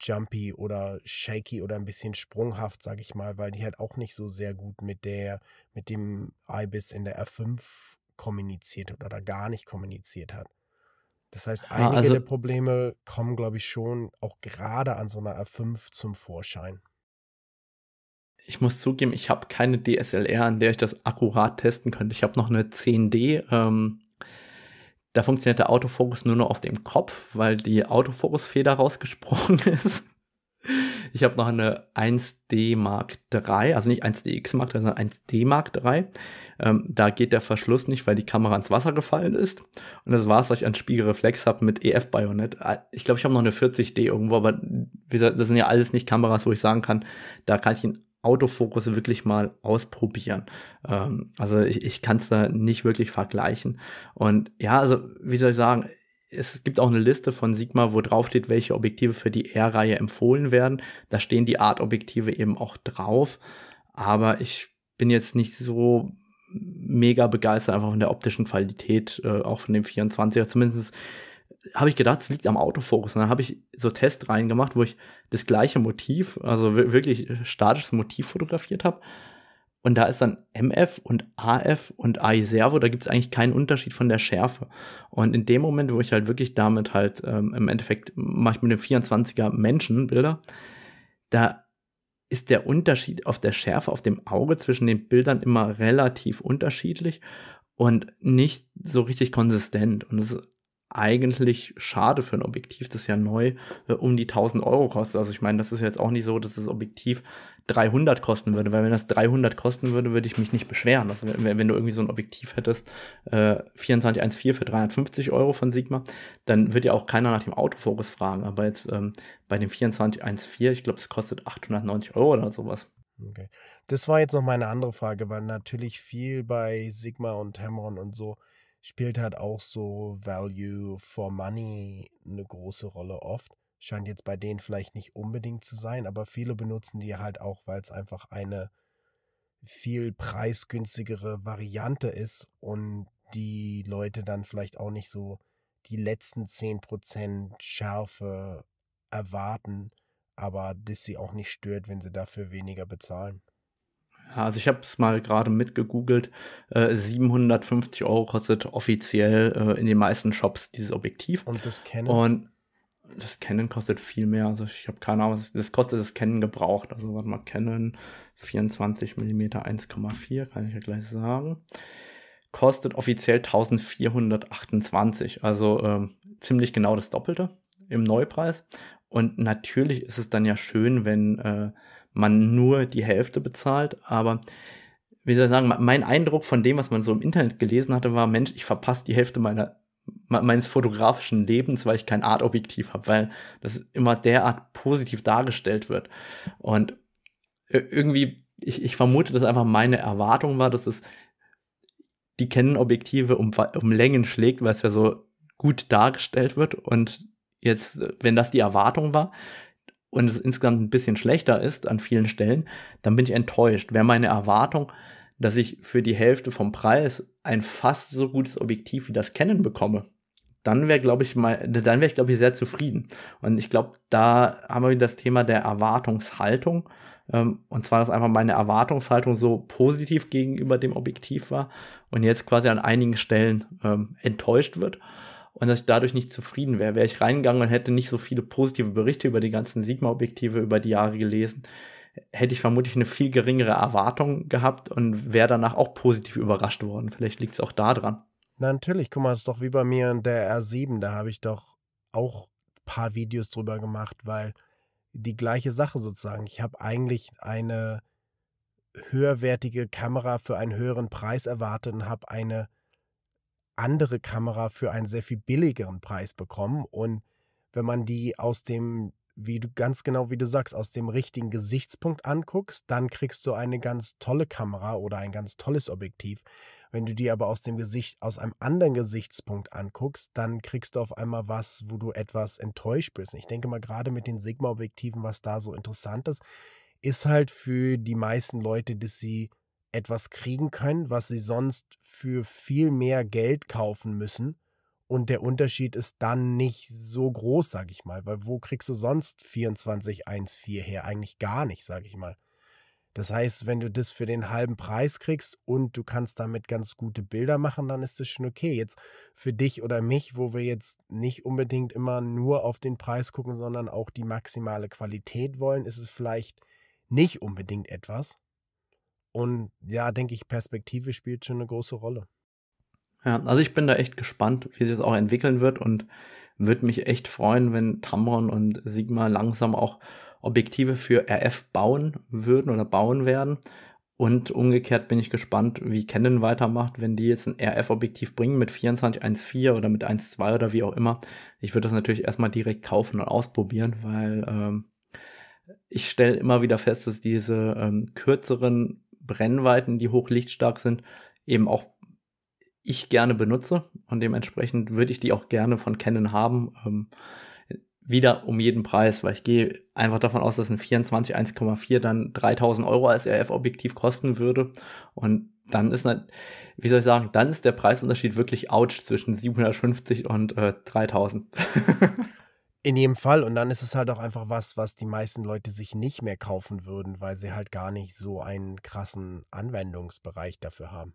jumpy oder shaky oder ein bisschen sprunghaft, sage ich mal, weil die halt auch nicht so sehr gut mit der, mit dem IBIS in der R5 kommuniziert hat oder gar nicht kommuniziert hat. Das heißt, einige also, der Probleme kommen, glaube ich, schon auch gerade an so einer R5 zum Vorschein ich muss zugeben, ich habe keine DSLR, an der ich das akkurat testen könnte. Ich habe noch eine 10D. Ähm, da funktioniert der Autofokus nur noch auf dem Kopf, weil die Autofokusfeder rausgesprungen ist. Ich habe noch eine 1D Mark III, also nicht 1DX Mark III, sondern 1D Mark III. Ähm, da geht der Verschluss nicht, weil die Kamera ins Wasser gefallen ist. Und das war es, was ich an Spiegelreflex habe mit EF-Bajonett. Ah, ich glaube, ich habe noch eine 40D irgendwo, aber wie gesagt, das sind ja alles nicht Kameras, wo ich sagen kann, da kann ich einen Autofokus wirklich mal ausprobieren. Ähm, also ich, ich kann es da nicht wirklich vergleichen. Und ja, also wie soll ich sagen, es gibt auch eine Liste von Sigma, wo drauf steht, welche Objektive für die R-Reihe empfohlen werden. Da stehen die Art-Objektive eben auch drauf. Aber ich bin jetzt nicht so mega begeistert einfach von der optischen Qualität, äh, auch von dem 24er. Zumindest habe ich gedacht, es liegt am Autofokus. Und dann habe ich so Test reingemacht, wo ich das gleiche Motiv, also wirklich statisches Motiv fotografiert habe. Und da ist dann MF und AF und AI Servo, da gibt es eigentlich keinen Unterschied von der Schärfe. Und in dem Moment, wo ich halt wirklich damit halt ähm, im Endeffekt mache ich mit dem 24er Menschenbilder, da ist der Unterschied auf der Schärfe auf dem Auge zwischen den Bildern immer relativ unterschiedlich und nicht so richtig konsistent. Und es eigentlich schade für ein Objektiv, das ja neu äh, um die 1000 Euro kostet. Also ich meine, das ist jetzt auch nicht so, dass das Objektiv 300 kosten würde, weil wenn das 300 kosten würde, würde ich mich nicht beschweren. Also wenn, wenn du irgendwie so ein Objektiv hättest, äh, 2414 für 350 Euro von Sigma, dann wird ja auch keiner nach dem Autofokus fragen. Aber jetzt ähm, bei dem 2414, ich glaube, es kostet 890 Euro oder sowas. Okay. Das war jetzt noch meine andere Frage, weil natürlich viel bei Sigma und Tamron und so spielt halt auch so Value for Money eine große Rolle oft. Scheint jetzt bei denen vielleicht nicht unbedingt zu sein, aber viele benutzen die halt auch, weil es einfach eine viel preisgünstigere Variante ist und die Leute dann vielleicht auch nicht so die letzten 10% Schärfe erwarten, aber das sie auch nicht stört, wenn sie dafür weniger bezahlen also ich habe es mal gerade mitgegoogelt, äh, 750 Euro kostet offiziell äh, in den meisten Shops dieses Objektiv. Und das Canon? Und das Canon kostet viel mehr, also ich habe keine Ahnung, was das kostet das Canon gebraucht. Also warte mal, Canon 24 mm 1,4, kann ich ja gleich sagen. Kostet offiziell 1428, also ähm, ziemlich genau das Doppelte im Neupreis. Und natürlich ist es dann ja schön, wenn äh, man nur die Hälfte bezahlt. Aber wie soll ich sagen, mein Eindruck von dem, was man so im Internet gelesen hatte, war, Mensch, ich verpasse die Hälfte meiner, meines fotografischen Lebens, weil ich kein Artobjektiv habe, weil das immer derart positiv dargestellt wird. Und irgendwie, ich, ich vermute, dass einfach meine Erwartung war, dass es die Kennenobjektive um, um Längen schlägt, weil es ja so gut dargestellt wird. Und jetzt, wenn das die Erwartung war, und es insgesamt ein bisschen schlechter ist an vielen Stellen, dann bin ich enttäuscht. Wäre meine Erwartung, dass ich für die Hälfte vom Preis ein fast so gutes Objektiv wie das Canon bekomme, dann wäre, glaube ich, mal, dann wäre ich, glaube ich, sehr zufrieden. Und ich glaube, da haben wir wieder das Thema der Erwartungshaltung. Ähm, und zwar, dass einfach meine Erwartungshaltung so positiv gegenüber dem Objektiv war und jetzt quasi an einigen Stellen ähm, enttäuscht wird und dass ich dadurch nicht zufrieden wäre. Wäre ich reingegangen und hätte nicht so viele positive Berichte über die ganzen Sigma-Objektive über die Jahre gelesen, hätte ich vermutlich eine viel geringere Erwartung gehabt und wäre danach auch positiv überrascht worden. Vielleicht liegt es auch da dran. Na natürlich, guck mal, das ist doch wie bei mir in der R7, da habe ich doch auch ein paar Videos drüber gemacht, weil die gleiche Sache sozusagen. Ich habe eigentlich eine höherwertige Kamera für einen höheren Preis erwartet und habe eine andere Kamera für einen sehr viel billigeren Preis bekommen. Und wenn man die aus dem, wie du ganz genau wie du sagst, aus dem richtigen Gesichtspunkt anguckst, dann kriegst du eine ganz tolle Kamera oder ein ganz tolles Objektiv. Wenn du die aber aus dem Gesicht, aus einem anderen Gesichtspunkt anguckst, dann kriegst du auf einmal was, wo du etwas enttäuscht bist. Ich denke mal, gerade mit den Sigma-Objektiven, was da so interessant ist, ist halt für die meisten Leute, dass sie etwas kriegen können, was sie sonst für viel mehr Geld kaufen müssen. Und der Unterschied ist dann nicht so groß, sage ich mal, weil wo kriegst du sonst 24,14 her? Eigentlich gar nicht, sage ich mal. Das heißt, wenn du das für den halben Preis kriegst und du kannst damit ganz gute Bilder machen, dann ist das schon okay. Jetzt für dich oder mich, wo wir jetzt nicht unbedingt immer nur auf den Preis gucken, sondern auch die maximale Qualität wollen, ist es vielleicht nicht unbedingt etwas. Und ja, denke ich, Perspektive spielt schon eine große Rolle. Ja, also ich bin da echt gespannt, wie sich das auch entwickeln wird und würde mich echt freuen, wenn Tamron und Sigma langsam auch Objektive für RF bauen würden oder bauen werden. Und umgekehrt bin ich gespannt, wie Canon weitermacht, wenn die jetzt ein RF-Objektiv bringen mit 24.1.4 oder mit 1.2 oder wie auch immer. Ich würde das natürlich erstmal direkt kaufen und ausprobieren, weil ähm, ich stelle immer wieder fest, dass diese ähm, kürzeren Brennweiten, die hochlichtstark sind, eben auch ich gerne benutze und dementsprechend würde ich die auch gerne von Canon haben. Ähm, wieder um jeden Preis, weil ich gehe einfach davon aus, dass ein 24 1,4 dann 3000 Euro als RF-Objektiv kosten würde. Und dann ist, wie soll ich sagen, dann ist der Preisunterschied wirklich ouch zwischen 750 und äh, 3000. In jedem Fall. Und dann ist es halt auch einfach was, was die meisten Leute sich nicht mehr kaufen würden, weil sie halt gar nicht so einen krassen Anwendungsbereich dafür haben.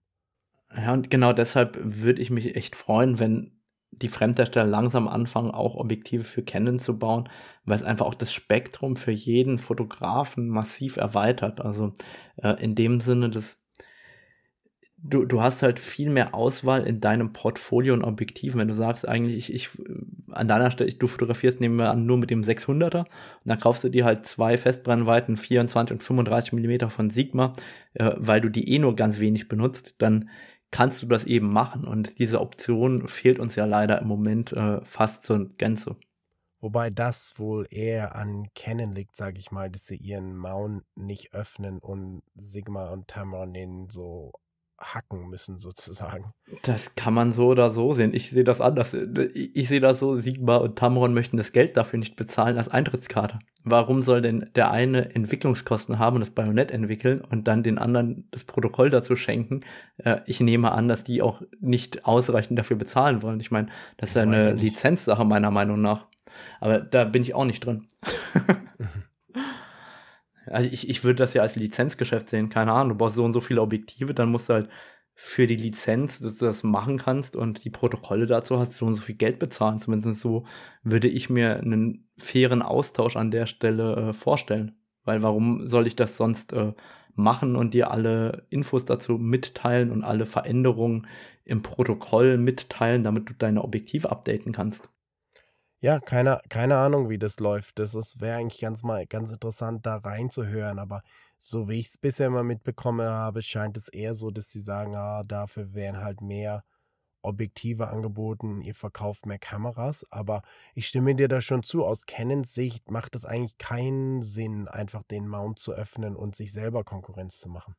Ja, und genau deshalb würde ich mich echt freuen, wenn die Fremdhersteller langsam anfangen, auch Objektive für Canon zu bauen, weil es einfach auch das Spektrum für jeden Fotografen massiv erweitert. Also äh, in dem Sinne, dass du, du hast halt viel mehr Auswahl in deinem Portfolio und Objektiven. Wenn du sagst, eigentlich, ich, ich an deiner Stelle, ich, du fotografierst, nehmen wir an, nur mit dem 600er und dann kaufst du dir halt zwei Festbrennweiten, 24 und 35 Millimeter von Sigma, äh, weil du die eh nur ganz wenig benutzt, dann kannst du das eben machen. Und diese Option fehlt uns ja leider im Moment äh, fast zur Gänze. Wobei das wohl eher an Canon liegt, sage ich mal, dass sie ihren Mount nicht öffnen und Sigma und Tamron den so hacken müssen, sozusagen. Das kann man so oder so sehen. Ich sehe das anders. Ich sehe das so, Sigmar und Tamron möchten das Geld dafür nicht bezahlen als Eintrittskarte. Warum soll denn der eine Entwicklungskosten haben und das Bayonett entwickeln und dann den anderen das Protokoll dazu schenken? Äh, ich nehme an, dass die auch nicht ausreichend dafür bezahlen wollen. Ich meine, das ist ja eine Lizenzsache meiner Meinung nach. Aber da bin ich auch nicht drin. also ich, ich würde das ja als Lizenzgeschäft sehen, keine Ahnung, du brauchst so und so viele Objektive, dann musst du halt für die Lizenz, dass du das machen kannst und die Protokolle dazu hast, so und so viel Geld bezahlen. Zumindest so würde ich mir einen fairen Austausch an der Stelle äh, vorstellen. Weil warum soll ich das sonst äh, machen und dir alle Infos dazu mitteilen und alle Veränderungen im Protokoll mitteilen, damit du deine Objektive updaten kannst? ja, keine, keine Ahnung, wie das läuft. Das wäre eigentlich ganz mal ganz interessant, da reinzuhören. Aber so wie ich es bisher immer mitbekommen habe, scheint es eher so, dass sie sagen, ah, dafür wären halt mehr Objektive angeboten, ihr verkauft mehr Kameras, aber ich stimme dir da schon zu, aus Canons Sicht macht es eigentlich keinen Sinn, einfach den Mount zu öffnen und sich selber Konkurrenz zu machen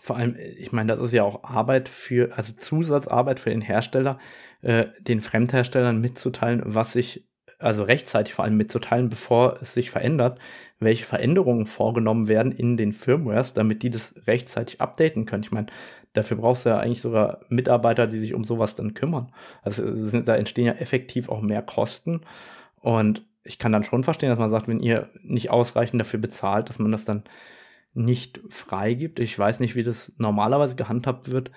vor allem, äh, ich meine, das ist ja auch Arbeit für, also Zusatzarbeit für den Hersteller, äh, den Fremdherstellern mitzuteilen, was sich, also rechtzeitig vor allem mitzuteilen, bevor es sich verändert, welche Veränderungen vorgenommen werden in den Firmwares, damit die das rechtzeitig updaten können. Ich meine, dafür brauchst du ja eigentlich sogar Mitarbeiter, die sich um sowas dann kümmern. Also sind, da entstehen ja effektiv auch mehr Kosten und ich kann dann schon verstehen, dass man sagt, wenn ihr nicht ausreichend dafür bezahlt, dass man das dann nicht freigibt. Ich weiß nicht, wie das normalerweise gehandhabt wird.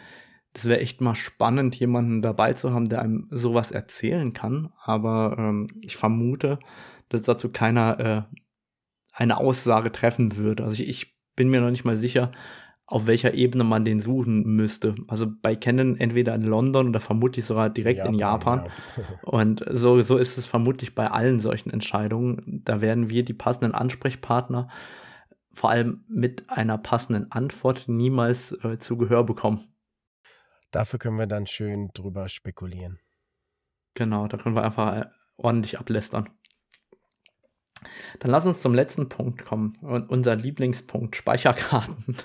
Das wäre echt mal spannend, jemanden dabei zu haben, der einem sowas erzählen kann. Aber ähm, ich vermute, dass dazu keiner äh, eine Aussage treffen würde. Also ich, ich bin mir noch nicht mal sicher, auf welcher Ebene man den suchen müsste. Also bei Canon entweder in London oder vermutlich sogar direkt Japan, in Japan. Ja. Und so, so ist es vermutlich bei allen solchen Entscheidungen. Da werden wir die passenden Ansprechpartner vor allem mit einer passenden Antwort niemals äh, zu Gehör bekommen. Dafür können wir dann schön drüber spekulieren. Genau, da können wir einfach äh, ordentlich ablästern. Dann lass uns zum letzten Punkt kommen. unser Lieblingspunkt, Speicherkarten.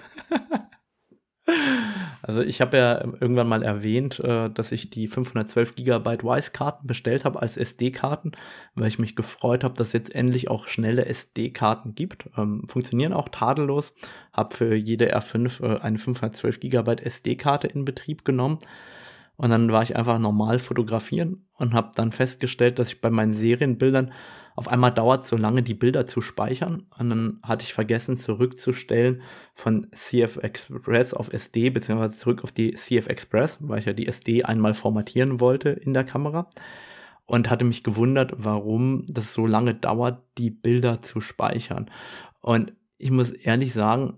Also ich habe ja irgendwann mal erwähnt, äh, dass ich die 512 GB Wise-Karten bestellt habe als SD-Karten, weil ich mich gefreut habe, dass es jetzt endlich auch schnelle SD-Karten gibt. Ähm, funktionieren auch tadellos. Habe für jede R5 äh, eine 512 GB SD-Karte in Betrieb genommen. Und dann war ich einfach normal fotografieren und habe dann festgestellt, dass ich bei meinen Serienbildern auf einmal dauert es so lange, die Bilder zu speichern. Und dann hatte ich vergessen, zurückzustellen von CF Express auf SD, beziehungsweise zurück auf die CF Express, weil ich ja die SD einmal formatieren wollte in der Kamera. Und hatte mich gewundert, warum das so lange dauert, die Bilder zu speichern. Und ich muss ehrlich sagen,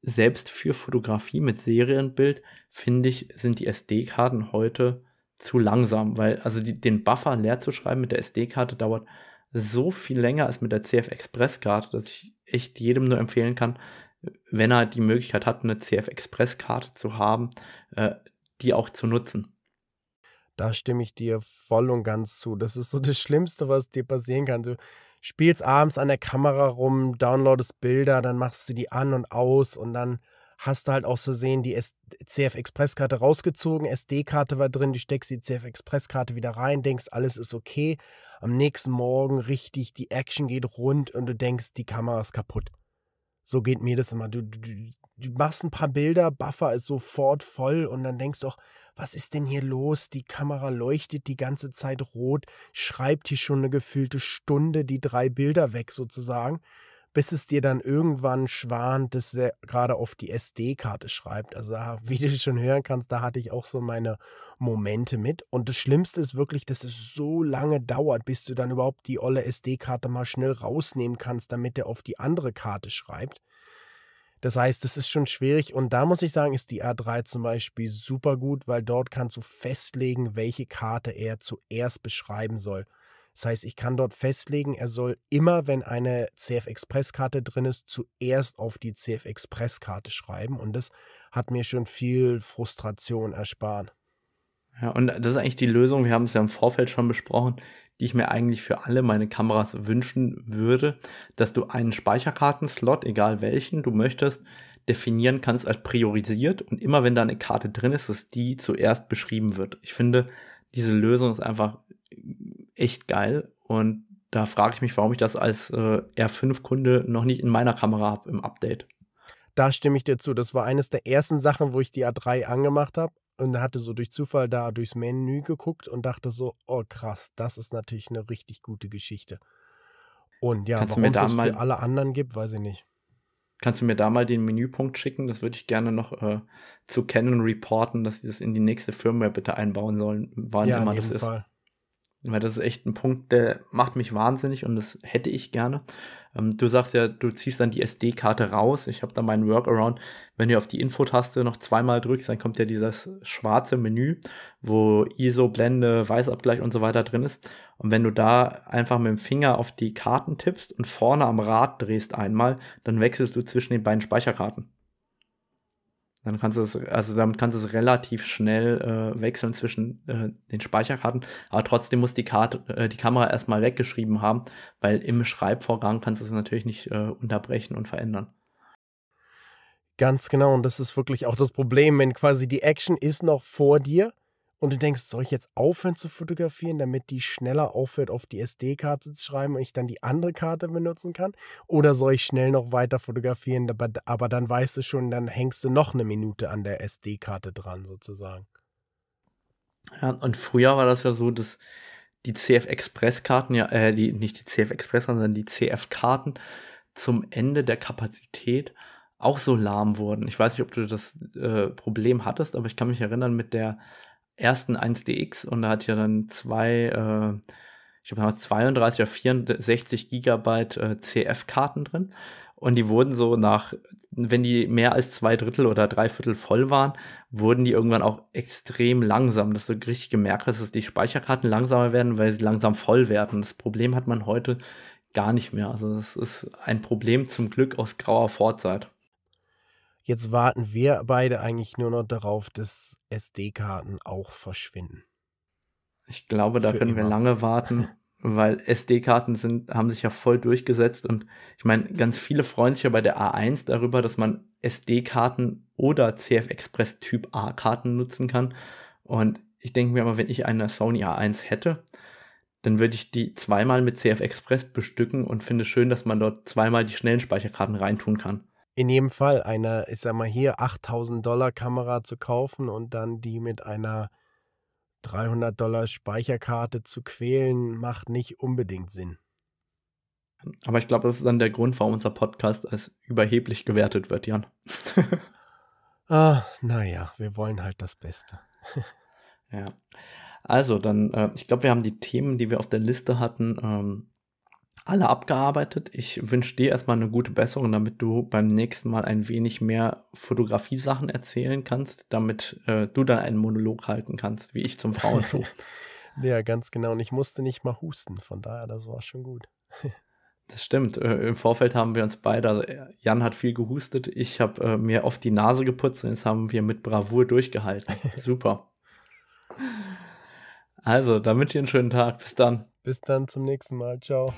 selbst für Fotografie mit Serienbild, finde ich, sind die SD-Karten heute zu langsam, weil also die, den Buffer leer zu schreiben mit der SD-Karte dauert so viel länger als mit der CF Express Karte, dass ich echt jedem nur empfehlen kann, wenn er die Möglichkeit hat, eine CF Express Karte zu haben, äh, die auch zu nutzen. Da stimme ich dir voll und ganz zu. Das ist so das Schlimmste, was dir passieren kann. Du spielst abends an der Kamera rum, downloadest Bilder, dann machst du die an und aus und dann hast du halt auch so sehen, die CF-Express-Karte rausgezogen, SD-Karte war drin, du steckst die CF-Express-Karte wieder rein, denkst, alles ist okay. Am nächsten Morgen richtig, die Action geht rund und du denkst, die Kamera ist kaputt. So geht mir das immer. Du, du, du machst ein paar Bilder, Buffer ist sofort voll und dann denkst du auch, was ist denn hier los? Die Kamera leuchtet die ganze Zeit rot, schreibt hier schon eine gefühlte Stunde die drei Bilder weg sozusagen bis es dir dann irgendwann schwant, dass er gerade auf die SD-Karte schreibt. Also wie du schon hören kannst, da hatte ich auch so meine Momente mit. Und das Schlimmste ist wirklich, dass es so lange dauert, bis du dann überhaupt die olle SD-Karte mal schnell rausnehmen kannst, damit er auf die andere Karte schreibt. Das heißt, es ist schon schwierig und da muss ich sagen, ist die r 3 zum Beispiel super gut, weil dort kannst du festlegen, welche Karte er zuerst beschreiben soll. Das heißt, ich kann dort festlegen, er soll immer, wenn eine CF Express Karte drin ist, zuerst auf die CF Express Karte schreiben und das hat mir schon viel Frustration erspart. Ja, und das ist eigentlich die Lösung, wir haben es ja im Vorfeld schon besprochen, die ich mir eigentlich für alle meine Kameras wünschen würde, dass du einen Speicherkartenslot, egal welchen du möchtest, definieren kannst als priorisiert und immer wenn da eine Karte drin ist, dass die zuerst beschrieben wird. Ich finde, diese Lösung ist einfach echt geil. Und da frage ich mich, warum ich das als äh, R5-Kunde noch nicht in meiner Kamera habe im Update. Da stimme ich dir zu. Das war eines der ersten Sachen, wo ich die A3 angemacht habe und hatte so durch Zufall da durchs Menü geguckt und dachte so, oh krass, das ist natürlich eine richtig gute Geschichte. Und ja, warum es mal, für alle anderen gibt, weiß ich nicht. Kannst du mir da mal den Menüpunkt schicken? Das würde ich gerne noch äh, zu Canon reporten, dass sie das in die nächste Firmware bitte einbauen sollen, wann ja, immer das ist. Fall. Weil das ist echt ein Punkt, der macht mich wahnsinnig und das hätte ich gerne. Ähm, du sagst ja, du ziehst dann die SD-Karte raus. Ich habe da meinen Workaround. Wenn du auf die Info-Taste noch zweimal drückst, dann kommt ja dieses schwarze Menü, wo ISO, Blende, Weißabgleich und so weiter drin ist. Und wenn du da einfach mit dem Finger auf die Karten tippst und vorne am Rad drehst einmal, dann wechselst du zwischen den beiden Speicherkarten. Dann kannst du es, also damit kannst du es relativ schnell äh, wechseln zwischen äh, den Speicherkarten, aber trotzdem muss die Karte, äh, die Kamera erstmal weggeschrieben haben, weil im Schreibvorgang kannst du es natürlich nicht äh, unterbrechen und verändern. Ganz genau, und das ist wirklich auch das Problem, wenn quasi die Action ist noch vor dir und du denkst, soll ich jetzt aufhören zu fotografieren, damit die schneller aufhört, auf die SD-Karte zu schreiben und ich dann die andere Karte benutzen kann? Oder soll ich schnell noch weiter fotografieren, aber, aber dann weißt du schon, dann hängst du noch eine Minute an der SD-Karte dran sozusagen. Ja, und früher war das ja so, dass die CF-Express-Karten, ja, äh, die, nicht die CF-Express, sondern die CF-Karten zum Ende der Kapazität auch so lahm wurden. Ich weiß nicht, ob du das äh, Problem hattest, aber ich kann mich erinnern, mit der ersten 1DX und da hat ja dann zwei, äh, ich glaube, 32 oder 64 Gigabyte äh, CF-Karten drin. Und die wurden so nach, wenn die mehr als zwei Drittel oder drei Viertel voll waren, wurden die irgendwann auch extrem langsam. dass du richtig gemerkt, hast, dass die Speicherkarten langsamer werden, weil sie langsam voll werden. Das Problem hat man heute gar nicht mehr. Also das ist ein Problem zum Glück aus grauer Vorzeit. Jetzt warten wir beide eigentlich nur noch darauf, dass SD-Karten auch verschwinden. Ich glaube, da Für können immer. wir lange warten, weil SD-Karten sind, haben sich ja voll durchgesetzt und ich meine, ganz viele freuen sich ja bei der A1 darüber, dass man SD-Karten oder CF Express Typ A-Karten nutzen kann. Und ich denke mir immer, wenn ich eine Sony A1 hätte, dann würde ich die zweimal mit CF Express bestücken und finde schön, dass man dort zweimal die schnellen Speicherkarten reintun kann in jedem Fall eine, ich sag mal hier, 8000 Dollar Kamera zu kaufen und dann die mit einer 300 Dollar Speicherkarte zu quälen, macht nicht unbedingt Sinn. Aber ich glaube, das ist dann der Grund, warum unser Podcast als überheblich gewertet wird, Jan. ah, naja, wir wollen halt das Beste. ja. Also, dann, äh, ich glaube, wir haben die Themen, die wir auf der Liste hatten, ähm, alle abgearbeitet. Ich wünsche dir erstmal eine gute Besserung, damit du beim nächsten Mal ein wenig mehr Fotografie-Sachen erzählen kannst, damit äh, du dann einen Monolog halten kannst, wie ich zum Frauenschuh. ja, ganz genau. Und ich musste nicht mal husten, von daher, das war schon gut. Das stimmt. Äh, Im Vorfeld haben wir uns beide, äh, Jan hat viel gehustet, ich habe äh, mir oft die Nase geputzt und jetzt haben wir mit Bravour durchgehalten. Super. Also, dann wünsche ich einen schönen Tag. Bis dann. Bis dann zum nächsten Mal. Ciao.